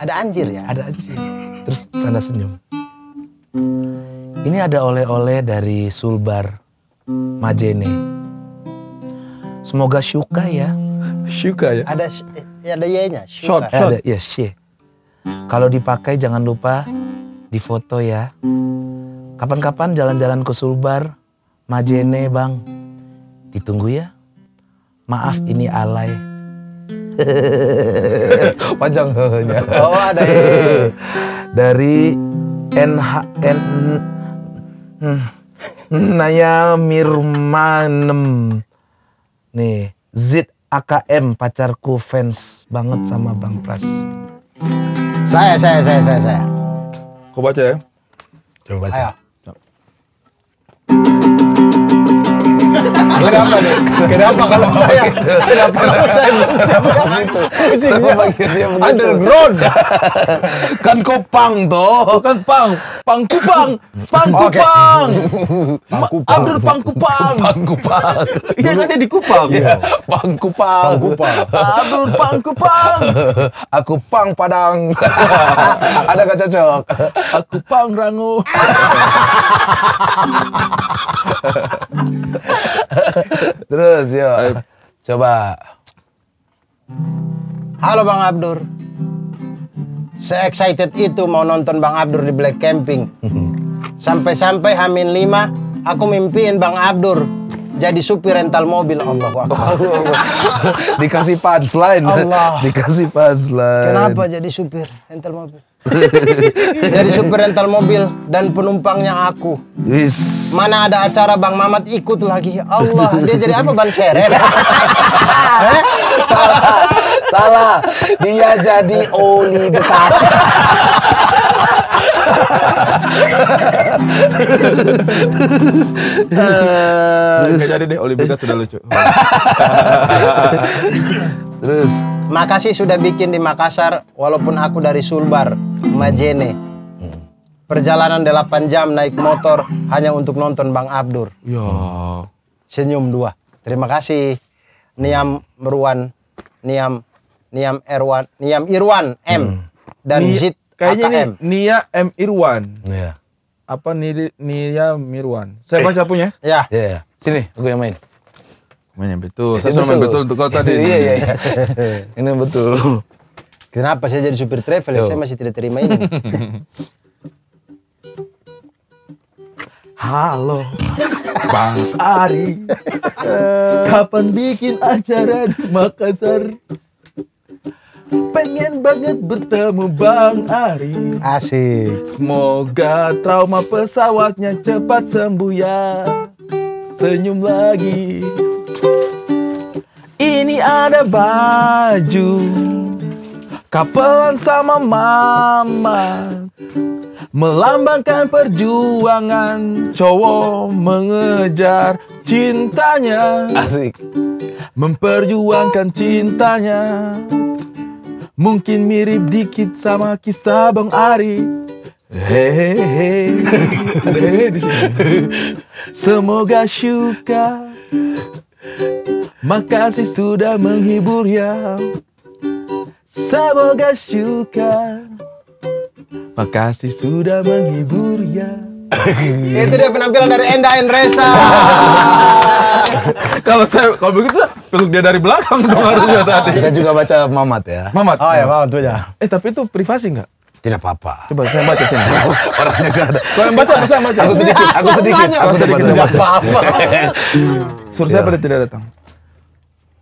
Ada anjir ya? Ada anjir. Terus tanda senyum. Ini ada oleh-oleh dari Sulbar Majene. Semoga syuka ya. Syuka ya. Ada eh, ada yenya nya Shot, eh, shot. Ada, yes, she. Kalau dipakai jangan lupa difoto ya. Kapan-kapan jalan-jalan ke Sulbar, Majene bang. Ditunggu ya. Maaf ini alay Panjang Oh, ada Dari NH N hmm, Naya Mirmanem. Nih, Zid AKM pacarku fans banget sama Bang Pras. Saya, saya, saya, saya, saya. Kau baca ya? Coba baca. Ayo. Kenapa nih? Kenapa kalau saya kenapa kalau saya gitu? musiknya musiknya gitu underground? kan kupang toh, oh, kan pang, pang kupang, pang kupang. Abdul pang kupang. Pang kupang. Iya kan dia di kupang. Iya. Pang kupang. Pang kupang. Abdul pang kupang. Aku pang padang. Ada gak cocok? Aku pang rangu. Terus yo. Coba. Halo Bang Abdur. Se-excited itu mau nonton Bang Abdur di Black Camping. Sampai-sampai Hamin 5, aku mimpiin Bang Abdur jadi supir rental mobil Allah Dikasih punchline. Allah. Dikasih punchline. Kenapa jadi supir rental mobil? Jadi supir rental mobil dan penumpangnya aku. Yes. Mana ada acara Bang Mamat ikut lagi. Allah, dia jadi apa ban seret? Eh? salah, salah. Dia jadi oli besar. Eh, Terus. jadi deh, oli bekas sudah lucu. Terus. Makasih sudah bikin di Makassar, walaupun aku dari Sulbar. Majene. Perjalanan 8 jam naik motor hanya untuk nonton Bang Abdur. Ya. Senyum dua. Terima kasih. Niam Meruan, Niam Niam Erwan, Niam Irwan M hmm. dan Ni, Zid kayaknya AKM. Ini, Nia M Irwan. Iya. Apa Nia, Nia Mirwan? Saya baca eh. punya? Ya. Iya, iya. Sini, aku yang main. Main yang betul. Saya main betul untuk kau tadi. Iya, iya, iya. Ini betul. Kenapa saya jadi supir travel? Ya, Tuh. Saya masih tidak terima ini. Halo, Bang Ari. Eh. Kapan bikin acara di Makassar? Pengen banget bertemu Bang Ari Asik Semoga trauma pesawatnya cepat sembuh ya Senyum lagi Ini ada baju Kapelan sama mama Melambangkan perjuangan Cowok mengejar cintanya Asik Memperjuangkan cintanya Mungkin mirip dikit sama kisah Bang Ari Hehehe Semoga suka Makasih sudah menghibur ya Semoga suka Makasih sudah menghibur ya Itu dia penampilan dari Enda Reza Kalau saya kalau begitu peluk dia dari belakang dong harusnya tadi Kita juga baca Mamat ya Mamat Oh ya Mamat tuh ya Eh tapi itu privasi nggak? Tidak apa-apa. Coba saya baca sini. Orangnya gak ada. Kalau yang baca harus saya baca. Aku sedikit, aku sedikit, aku sedikit. Tidak apa-apa. Suruh saya iya. pada tidak datang.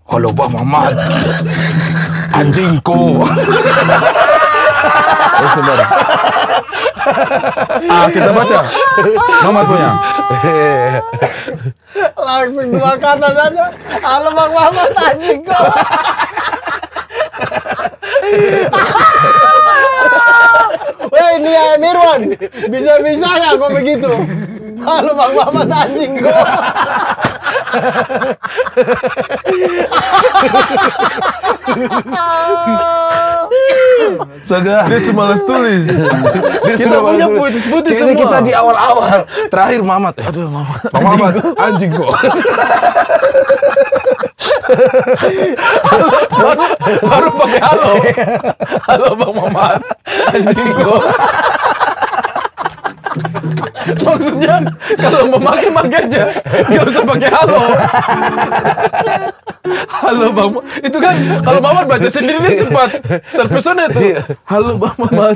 Halo Bang Mamat anjingku Oh, Ah, kita baca. nama punya. Langsung dua kata saja. Halo Bang Mamat anjing wah ini Mirwan. Bisa-bisanya kok begitu. Halo Bang Mamat anjing Saga. Dia semalas tulis. Dia kita sudah punya putus-putus semua. kita di awal-awal. Terakhir Mamat. Ya? Aduh Mamat. anjing, Mamat, anjing kok. baru, baru pakai halo. Halo Bang Mamat. Anjing kok. Maksudnya kalau mau pakai aja nggak usah pakai halo. Halo Bang Itu kan kalau bawa baca sendiri nih sempat terpesona tuh. Iya. Halo Bang Mamat.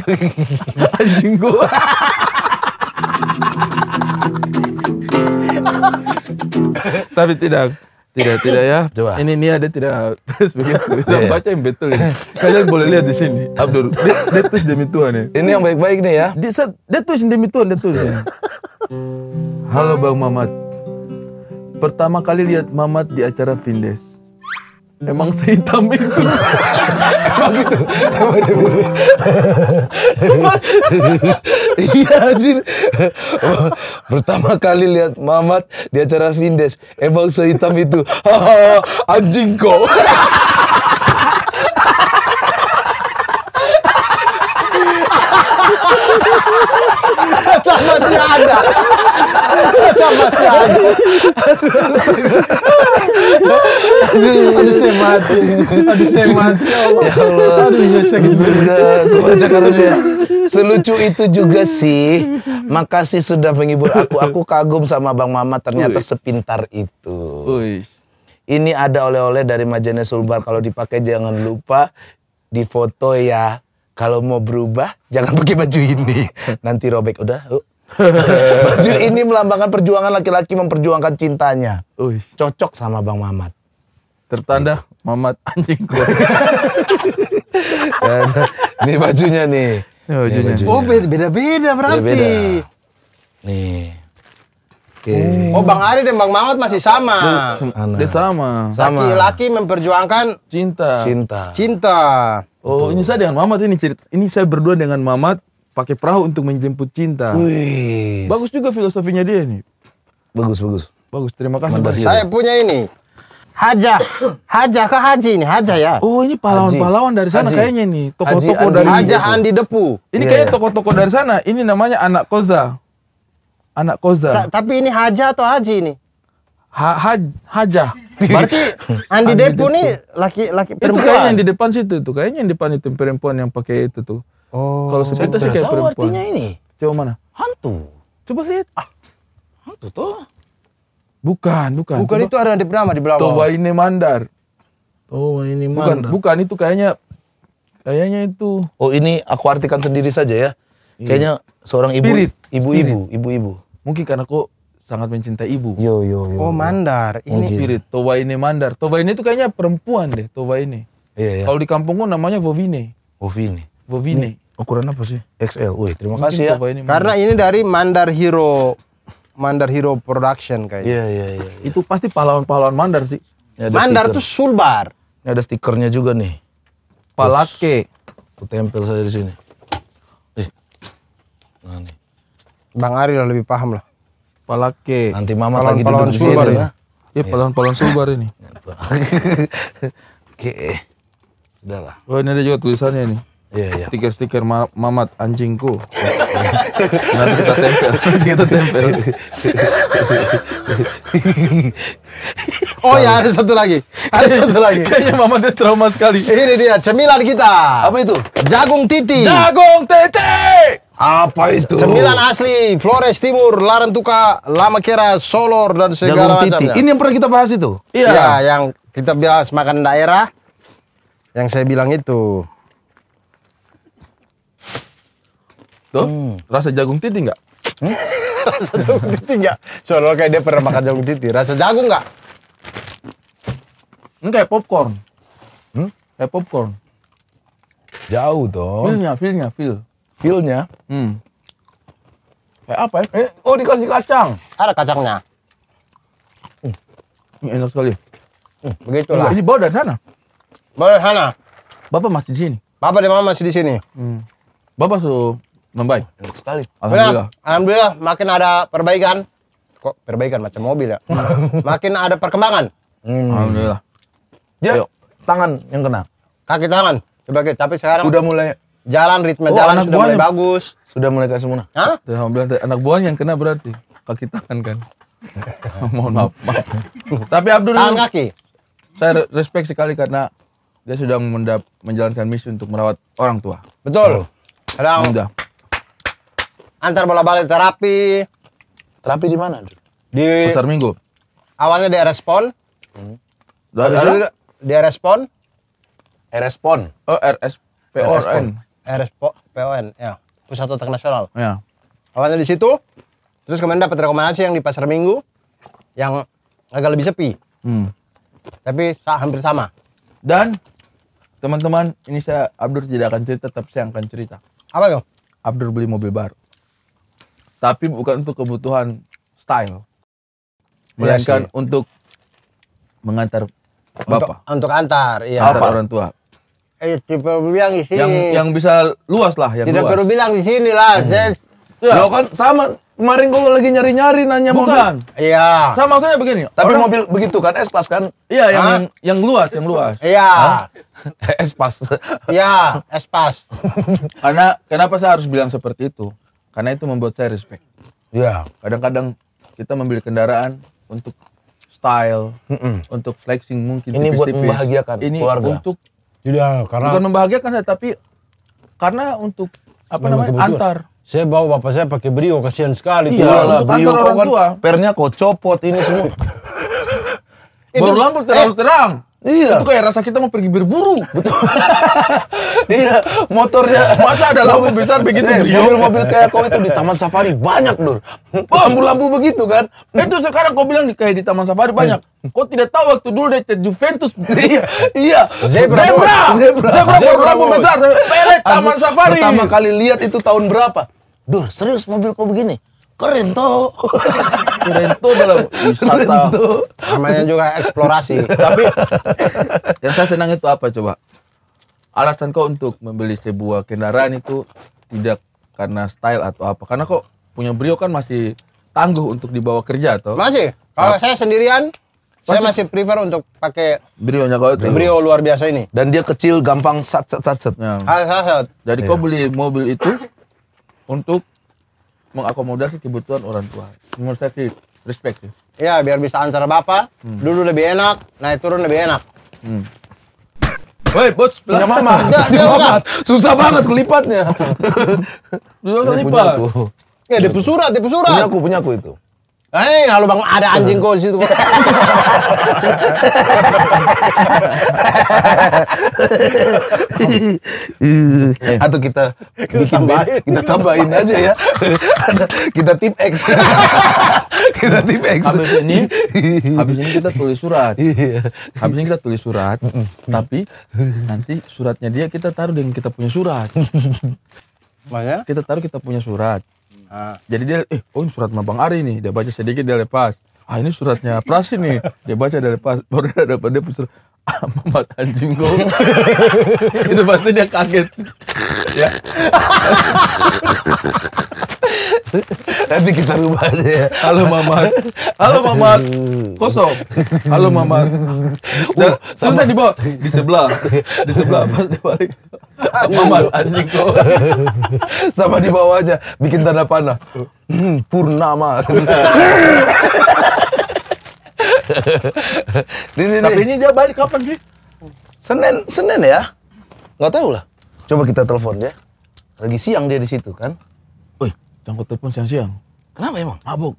Anjing gua. Tapi tidak tidak tidak ya Coba. ini ini ada tidak terus begitu kita yeah, baca yang betul ini kalian boleh lihat di sini Abdul dia, dia tulis demi Tuhan ya ini yang baik-baik nih ya dia, dia tulis demi Tuhan dia tulis ya. halo Bang Mamat pertama kali lihat Mamat di acara Vindes Emang sehitam itu. Emang itu. Emang dia Iya Jin. Pertama kali lihat Mamat di acara Vindes. Emang eh, sehitam itu. anjing kok. tetap masih ada tetap masih ada aduh saya aduh saya ya ya aduh sakit juga baca selucu itu juga sih makasih sudah menghibur aku aku kagum sama Bang Mama ternyata sepintar itu ini ada oleh-oleh dari Majene Sulbar kalau dipakai jangan lupa difoto ya kalau mau berubah jangan pakai baju ini nanti robek udah uh. baju ini melambangkan perjuangan laki-laki memperjuangkan cintanya Uish. cocok sama bang Mamat tertanda Nih. Gitu. Mamat anjing gua ini bajunya nih bajunya. Nih, oh beda-beda berarti. Beda -beda. Nih. Okay. Oh. oh Bang Ari dan Bang Mamat masih sama. Dia sama. Laki-laki memperjuangkan cinta. Cinta. Cinta. Oh, Betul. ini saya dengan Mamat ini cerita. Ini saya berdua dengan Mamat pakai perahu untuk menjemput cinta. Wih. Bagus juga filosofinya dia ini. Bagus, bagus. Bagus, terima kasih. Mantap, saya punya ini. Haja, Haja ke Haji ini, Haja ya. Oh ini pahlawan-pahlawan dari sana Haji. kayaknya ini toko-toko dari Haja Andi Depu. Ini yeah, kayaknya iya. toko dari sana. Ini namanya anak Koza, anak Koza. Ta tapi ini Haja atau Haji ini? Ha, -haj Haja. Berarti Andi, Depo, nih laki-laki perempuan. Itu yang di depan situ tuh. Kayaknya yang di depan itu perempuan yang pakai itu tuh. Oh. Kalau saya sih kayak perempuan. artinya ini. Coba mana? Hantu. Coba lihat. Ah. Hantu tuh. Bukan, bukan. Bukan itu ada di nama di belakang. Toba ini mandar. Oh, ini mandar. Bukan, bukan itu kayaknya kayaknya itu. Oh, ini aku artikan sendiri saja ya. Iya. Kayaknya seorang ibu ibu-ibu, ibu-ibu. Mungkin karena kok sangat mencintai ibu. Yo yo yo. Oh Mandar, ini spirit. Toba ini Mandar. Toba ini tuh kayaknya perempuan deh. Toba ini. Iya, iya. Kalau di kampungku namanya Vovine. Vovine. Vovine. Ini ukuran apa sih? XL. Wih, terima Mungkin kasih ya. Ini Karena ini dari Mandar Hero Mandar Hero Production kayaknya. Iya, iya, iya. Itu pasti pahlawan-pahlawan Mandar sih. ada Mandar stiker. tuh Sulbar. Ini ada stikernya juga nih. Palake. Aku tempel saja di sini. Eh. Nah, nih. Bang Ari lebih paham lah. Palake. Nanti Mama palon, lagi palon duduk di sini. Ya. ya. Iya, pelan palon iya. Sulbar ini. Oke. Sudahlah. Oh, ini ada juga tulisannya nih. Iya, iya. Stiker-stiker ma Mamat anjingku. Nanti kita tempel, kita tempel. oh ya, ada satu lagi. Ada satu lagi. Kayaknya Mamat dia trauma sekali. Ini dia, cemilan kita. Apa itu? Jagung titi. Jagung titi. Apa itu? cemilan asli, Flores Timur, Larantuka, Lama Kira Solor dan segala macamnya. Ini yang pernah kita bahas itu. Iya, ya, yang kita bahas makan daerah. Yang saya bilang itu. Tuh, hmm. rasa jagung titi enggak? Hmm? rasa jagung titi nggak? Soalnya kayak dia pernah makan jagung titi. Rasa jagung enggak? Ini kayak popcorn. Hmm? Kayak popcorn. Jauh dong. feel nya feel feelnya hmm. kayak eh, apa ya eh, oh dikasih kacang ada kacangnya hmm. ini enak sekali hmm, begitulah ini bawa dari sana bawa dari sana bapak masih di sini bapak dan mama masih di sini hmm. bapak su membaik enak sekali alhamdulillah alhamdulillah makin ada perbaikan kok perbaikan macam mobil ya makin ada perkembangan hmm. alhamdulillah ya tangan yang kena kaki tangan sebagai tapi sekarang udah mulai jalan ritme oh, jalan sudah mulai bagus sudah mulai kayak semua Hah? anak buah yang kena berarti kaki tangan kan mohon maaf, maaf. tapi Abdul tangan kaki saya respect sekali karena dia sudah mendap menjalankan misi untuk merawat orang tua betul ada oh. Udah. antar bola balik terapi terapi di mana di pasar minggu awalnya di respon hmm. Dari, respon respon. Oh, RSPON. RS PON ya pusat otak nasional ya. awalnya di situ terus kemarin dapat rekomendasi yang di pasar minggu yang agak lebih sepi hmm. tapi hampir sama dan teman-teman ini saya Abdur tidak akan cerita tapi saya akan cerita apa dong Abdur beli mobil baru tapi bukan untuk kebutuhan style iya melainkan ya, untuk mengantar bapak untuk, untuk antar iya antar orang tua eh tipe bilang di sini. Yang yang bisa luas lah yang Tidak luas. perlu bilang di sini lah, hmm. Ses. Ya. Lo kan sama kemarin kalau lagi nyari-nyari nanya Bukan. Iya. Sama maksudnya begini. Tapi orang... mobil begitu kan S-Class kan? Iya, yang, yang yang luas, yang luas. Iya. S-Class. Iya, S-Class. Karena kenapa saya harus bilang seperti itu? Karena itu membuat saya respect. Iya. Kadang-kadang kita membeli kendaraan untuk style, mm -mm. untuk flexing mungkin Ini tipis -tipis. buat membahagiakan Ini keluarga. untuk tidak, karena bukan membahagiakan saya, tapi karena untuk apa namanya kebetulan. antar. Saya bawa bapak saya pakai brio, kasihan sekali. Iya, lah, brio kok kan tua. pernya kok copot ini semua. Baru lampu terang eh, terang. Iya. Itu kayak rasa kita mau pergi berburu. Betul. iya, motornya. Masa ada lampu besar begitu eh, Mobil-mobil kayak kau itu di Taman Safari banyak, Nur. Lampu-lampu begitu kan. Itu sekarang kau bilang kayak di Taman Safari banyak. Hmm. Kau tidak tahu waktu dulu dari Juventus. iya, iya. Zebra. Zebra. Zebra, Zebra, Zebra lampu besar. Pelet Taman Safari. Pertama kali lihat itu tahun berapa? Dur, serius mobil kau begini? Keren toh. Kurento dalam wisata. Namanya juga eksplorasi. Tapi yang saya senang itu apa coba? Alasan kau untuk membeli sebuah kendaraan itu tidak karena style atau apa? Karena kok punya Brio kan masih tangguh untuk dibawa kerja atau? Masih. Kalau saya sendirian saya masih prefer untuk pakai brio nya kau itu. Brio luar biasa ini. Dan dia kecil, gampang sat sat sat sat. Ya. Ah, sat, Jadi iya. kau beli mobil itu untuk mengakomodasi kebutuhan orang tua menurut saya sih respect sih Iya, biar bisa antar bapak hmm. dulu lebih enak naik turun lebih enak hmm. Woi bos, punya mama. Dia, dia mama. Susah banget kelipatnya. Susah kelipat. Ya, dia surat, dia surat. Punya aku, punya aku itu. Eh, kalau bang ada anjing kok di situ. Eh. Atau kita bikin kita tambahin aja ya. kita tip X. kita tip X. Habis ini, habis ini kita tulis surat. Iya. Habis ini kita tulis surat. tapi nanti suratnya dia kita taruh dengan kita punya surat. banyak Kita taruh kita punya surat. Jadi dia, eh, oh ini surat sama Bang Ari nih. Dia baca sedikit, dia lepas. Ah ini suratnya Pras ini, Dia baca, dia lepas. Baru dia dapat, dia pusat. Ah, mamat anjing gue. itu pasti dia kaget. ya. Nanti kita rubah aja ya. Halo Mamat. Halo Mamat. Kosong. Halo Mamat. Dan, uh, saya di bawah. Di sebelah. Di sebelah pas dibalik. Mamat anjing kok. Sama di bawahnya. Bikin tanda panah. Hmm, purnama. nih, nih, Tapi ini dia balik kapan sih? Senin, Senin ya? Gak tau lah. Coba kita telepon ya. Lagi siang dia di situ kan? Angkat telepon siang-siang. Kenapa emang? Mabuk.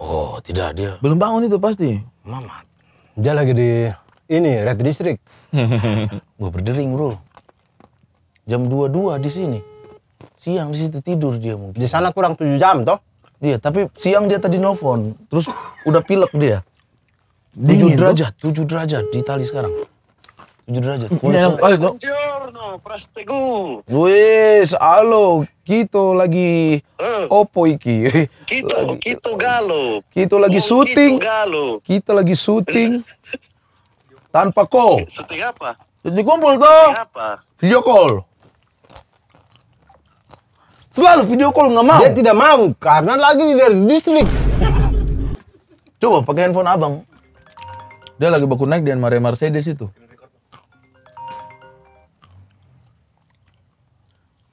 Oh, tidak dia. Belum bangun itu pasti. Mamat. Dia lagi di ini Red District. Gue berdering, Bro. Jam 22 di sini. Siang di situ tidur dia mungkin. Di sana kurang 7 jam toh? Iya, tapi siang dia tadi nelfon, terus udah pilek dia. 7 derajat, 7 derajat di tali sekarang. 7 derajat. Kulit, kulit, prastego. Wes, halo, kita lagi uh. opo iki? Kita, kita galo. Kita lagi oh, syuting. Kita galo. Kita lagi syuting. Tanpa ko. Syuting apa? Jadi kumpul toh. Apa? Video call. Selalu video call nggak mau. Dia tidak mau karena lagi dari distrik. Coba pakai handphone abang. Dia lagi baku naik dengan Maria Mercedes itu.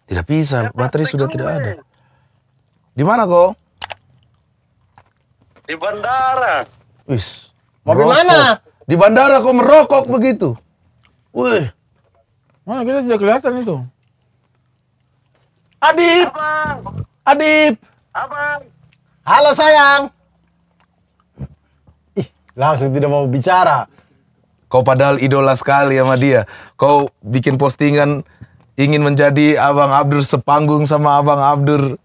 Tidak bisa, baterai sudah tidak ada. Di mana kok? Di bandara. Wis. mau di mana? Di bandara kok merokok begitu. Wih. Mana kita tidak kelihatan itu. Adip. Abang. Adip. Abang. Halo sayang. Ih, langsung tidak mau bicara. Kau padahal idola sekali sama dia. Kau bikin postingan ingin menjadi Abang Abdur sepanggung sama Abang Abdur?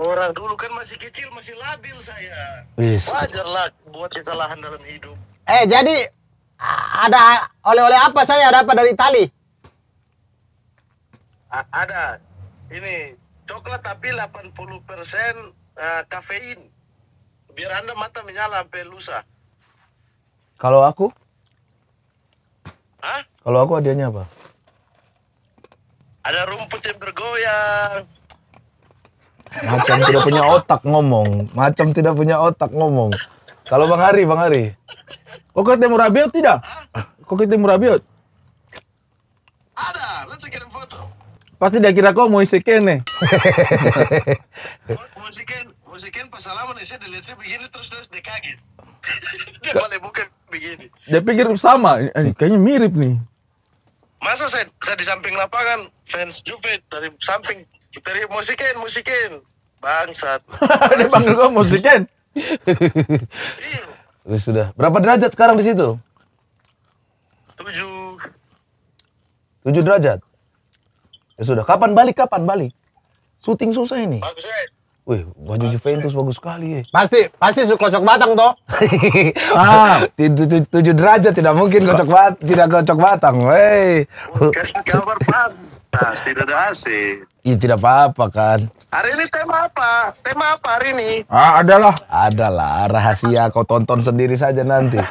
Orang dulu kan masih kecil, masih labil saya. Yes. Wajarlah buat kesalahan dalam hidup. Eh, jadi ada oleh-oleh apa saya dapat dari tali? A ada. Ini coklat tapi 80% uh, eh, kafein. Biar Anda mata menyala sampai lusa. Kalau aku? Hah? Kalau aku hadiahnya apa? Ada rumput yang bergoyang. Macam tidak punya otak ngomong. Macam tidak punya otak ngomong. Kalau Bang Hari, Bang Hari. Kok kita mau Rabiot tidak? Kok kita mau Rabiot? Ada, langsung kirim foto. Pasti dia kira kau mau isikin nih. mau isikin, mau isikin pas salaman saya lihat saya begini terus terus dia kaget. dia boleh buka begini. Dia pikir sama, eh, kayaknya mirip nih masa saya, saya di samping lapangan fans Juve dari samping dari musikin musikin bangsat dia panggil gua musikin iya. sudah. Berapa derajat sekarang di situ? Tujuh. Tujuh derajat. Ya sudah. Kapan balik? Kapan balik? Syuting susah ini. Bagus, eh. Wih, baju Juventus bagus sekali ya. Pasti, pasti suka kocok batang toh. ah, tujuh, derajat tidak mungkin kocok bat, tidak kocok batang. Woi. Kasih kabar tidak ada AC. Iya tidak apa-apa kan. Hari ini tema apa? Tema apa hari ini? Ah, adalah. Adalah rahasia kau tonton sendiri saja nanti.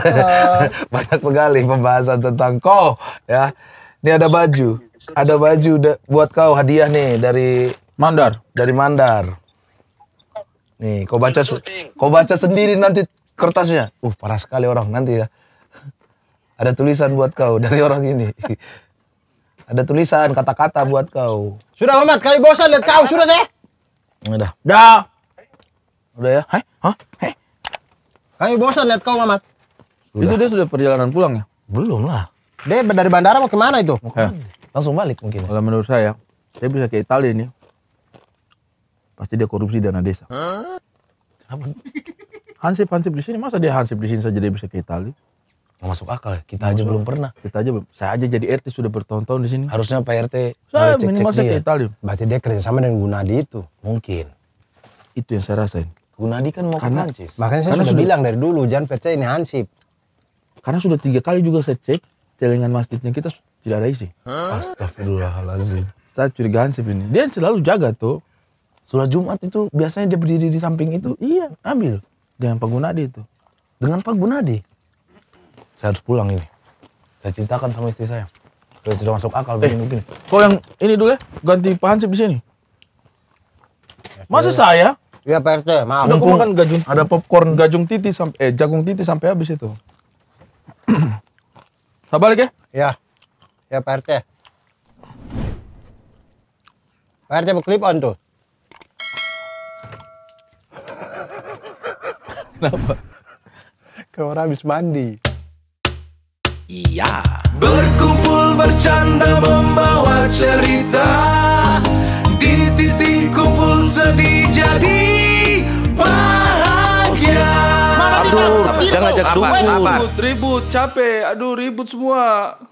Banyak sekali pembahasan tentang kau ya. Ini ada baju, ada baju buat kau hadiah nih dari Mandar. dari mandar. Nih, kau baca kau baca sendiri nanti kertasnya. Uh, parah sekali orang nanti ya. Ada tulisan buat kau dari orang ini. Ada tulisan kata-kata buat kau. Sudah amat kami bosan lihat kau sudah saya. Udah. Udah. Udah ya. Hah? Hah? Kami bosan lihat kau Mamat. Itu dia sudah perjalanan pulang ya? Belum lah. Dia dari bandara mau kemana itu? Ya. Langsung balik mungkin. Kalau menurut saya, dia bisa ke Italia nih pasti dia korupsi dana desa. Hansip Hansip di sini masa dia Hansip di sini saja dia bisa ke Italia? Nggak masuk akal ya. Kita aja belum pernah. Kita aja Saya aja jadi RT sudah bertahun-tahun di sini. Harusnya Pak RT saya cek minimal saya ke Italia. Berarti dia sama dengan Gunadi itu. Mungkin. Itu yang saya rasain. Gunadi kan mau karena, ke Prancis. Makanya saya sudah, sudah bilang dari dulu jangan percaya ini Hansip. Karena sudah tiga kali juga saya cek celengan masjidnya kita tidak ada isi. Astagfirullahaladzim. Saya curiga Hansip ini. Dia selalu jaga tuh. Surat Jumat itu biasanya dia berdiri di samping itu. Iya, ambil dengan Pak Gunadi itu. Dengan Pak Gunadi. Saya harus pulang ini. Saya ceritakan sama istri saya. Sudah masuk akal eh, begini-begini. yang ini dulu ya, ganti Pak Hansip di sini. Ya, Masa saya? Iya Pak RT, maaf. Sudah makan gajung. Ada popcorn gajung titi sampai eh jagung titi sampai habis itu. Saya balik ya? Ya. Ya Pak RT. Pak RT clip on tuh. Kenapa? Kau orang habis mandi. Iya. Berkumpul bercanda membawa cerita Di titik kumpul sedih jadi bahagia Aduh, jangan ajak Ribut, ribut, capek, aduh ribut semua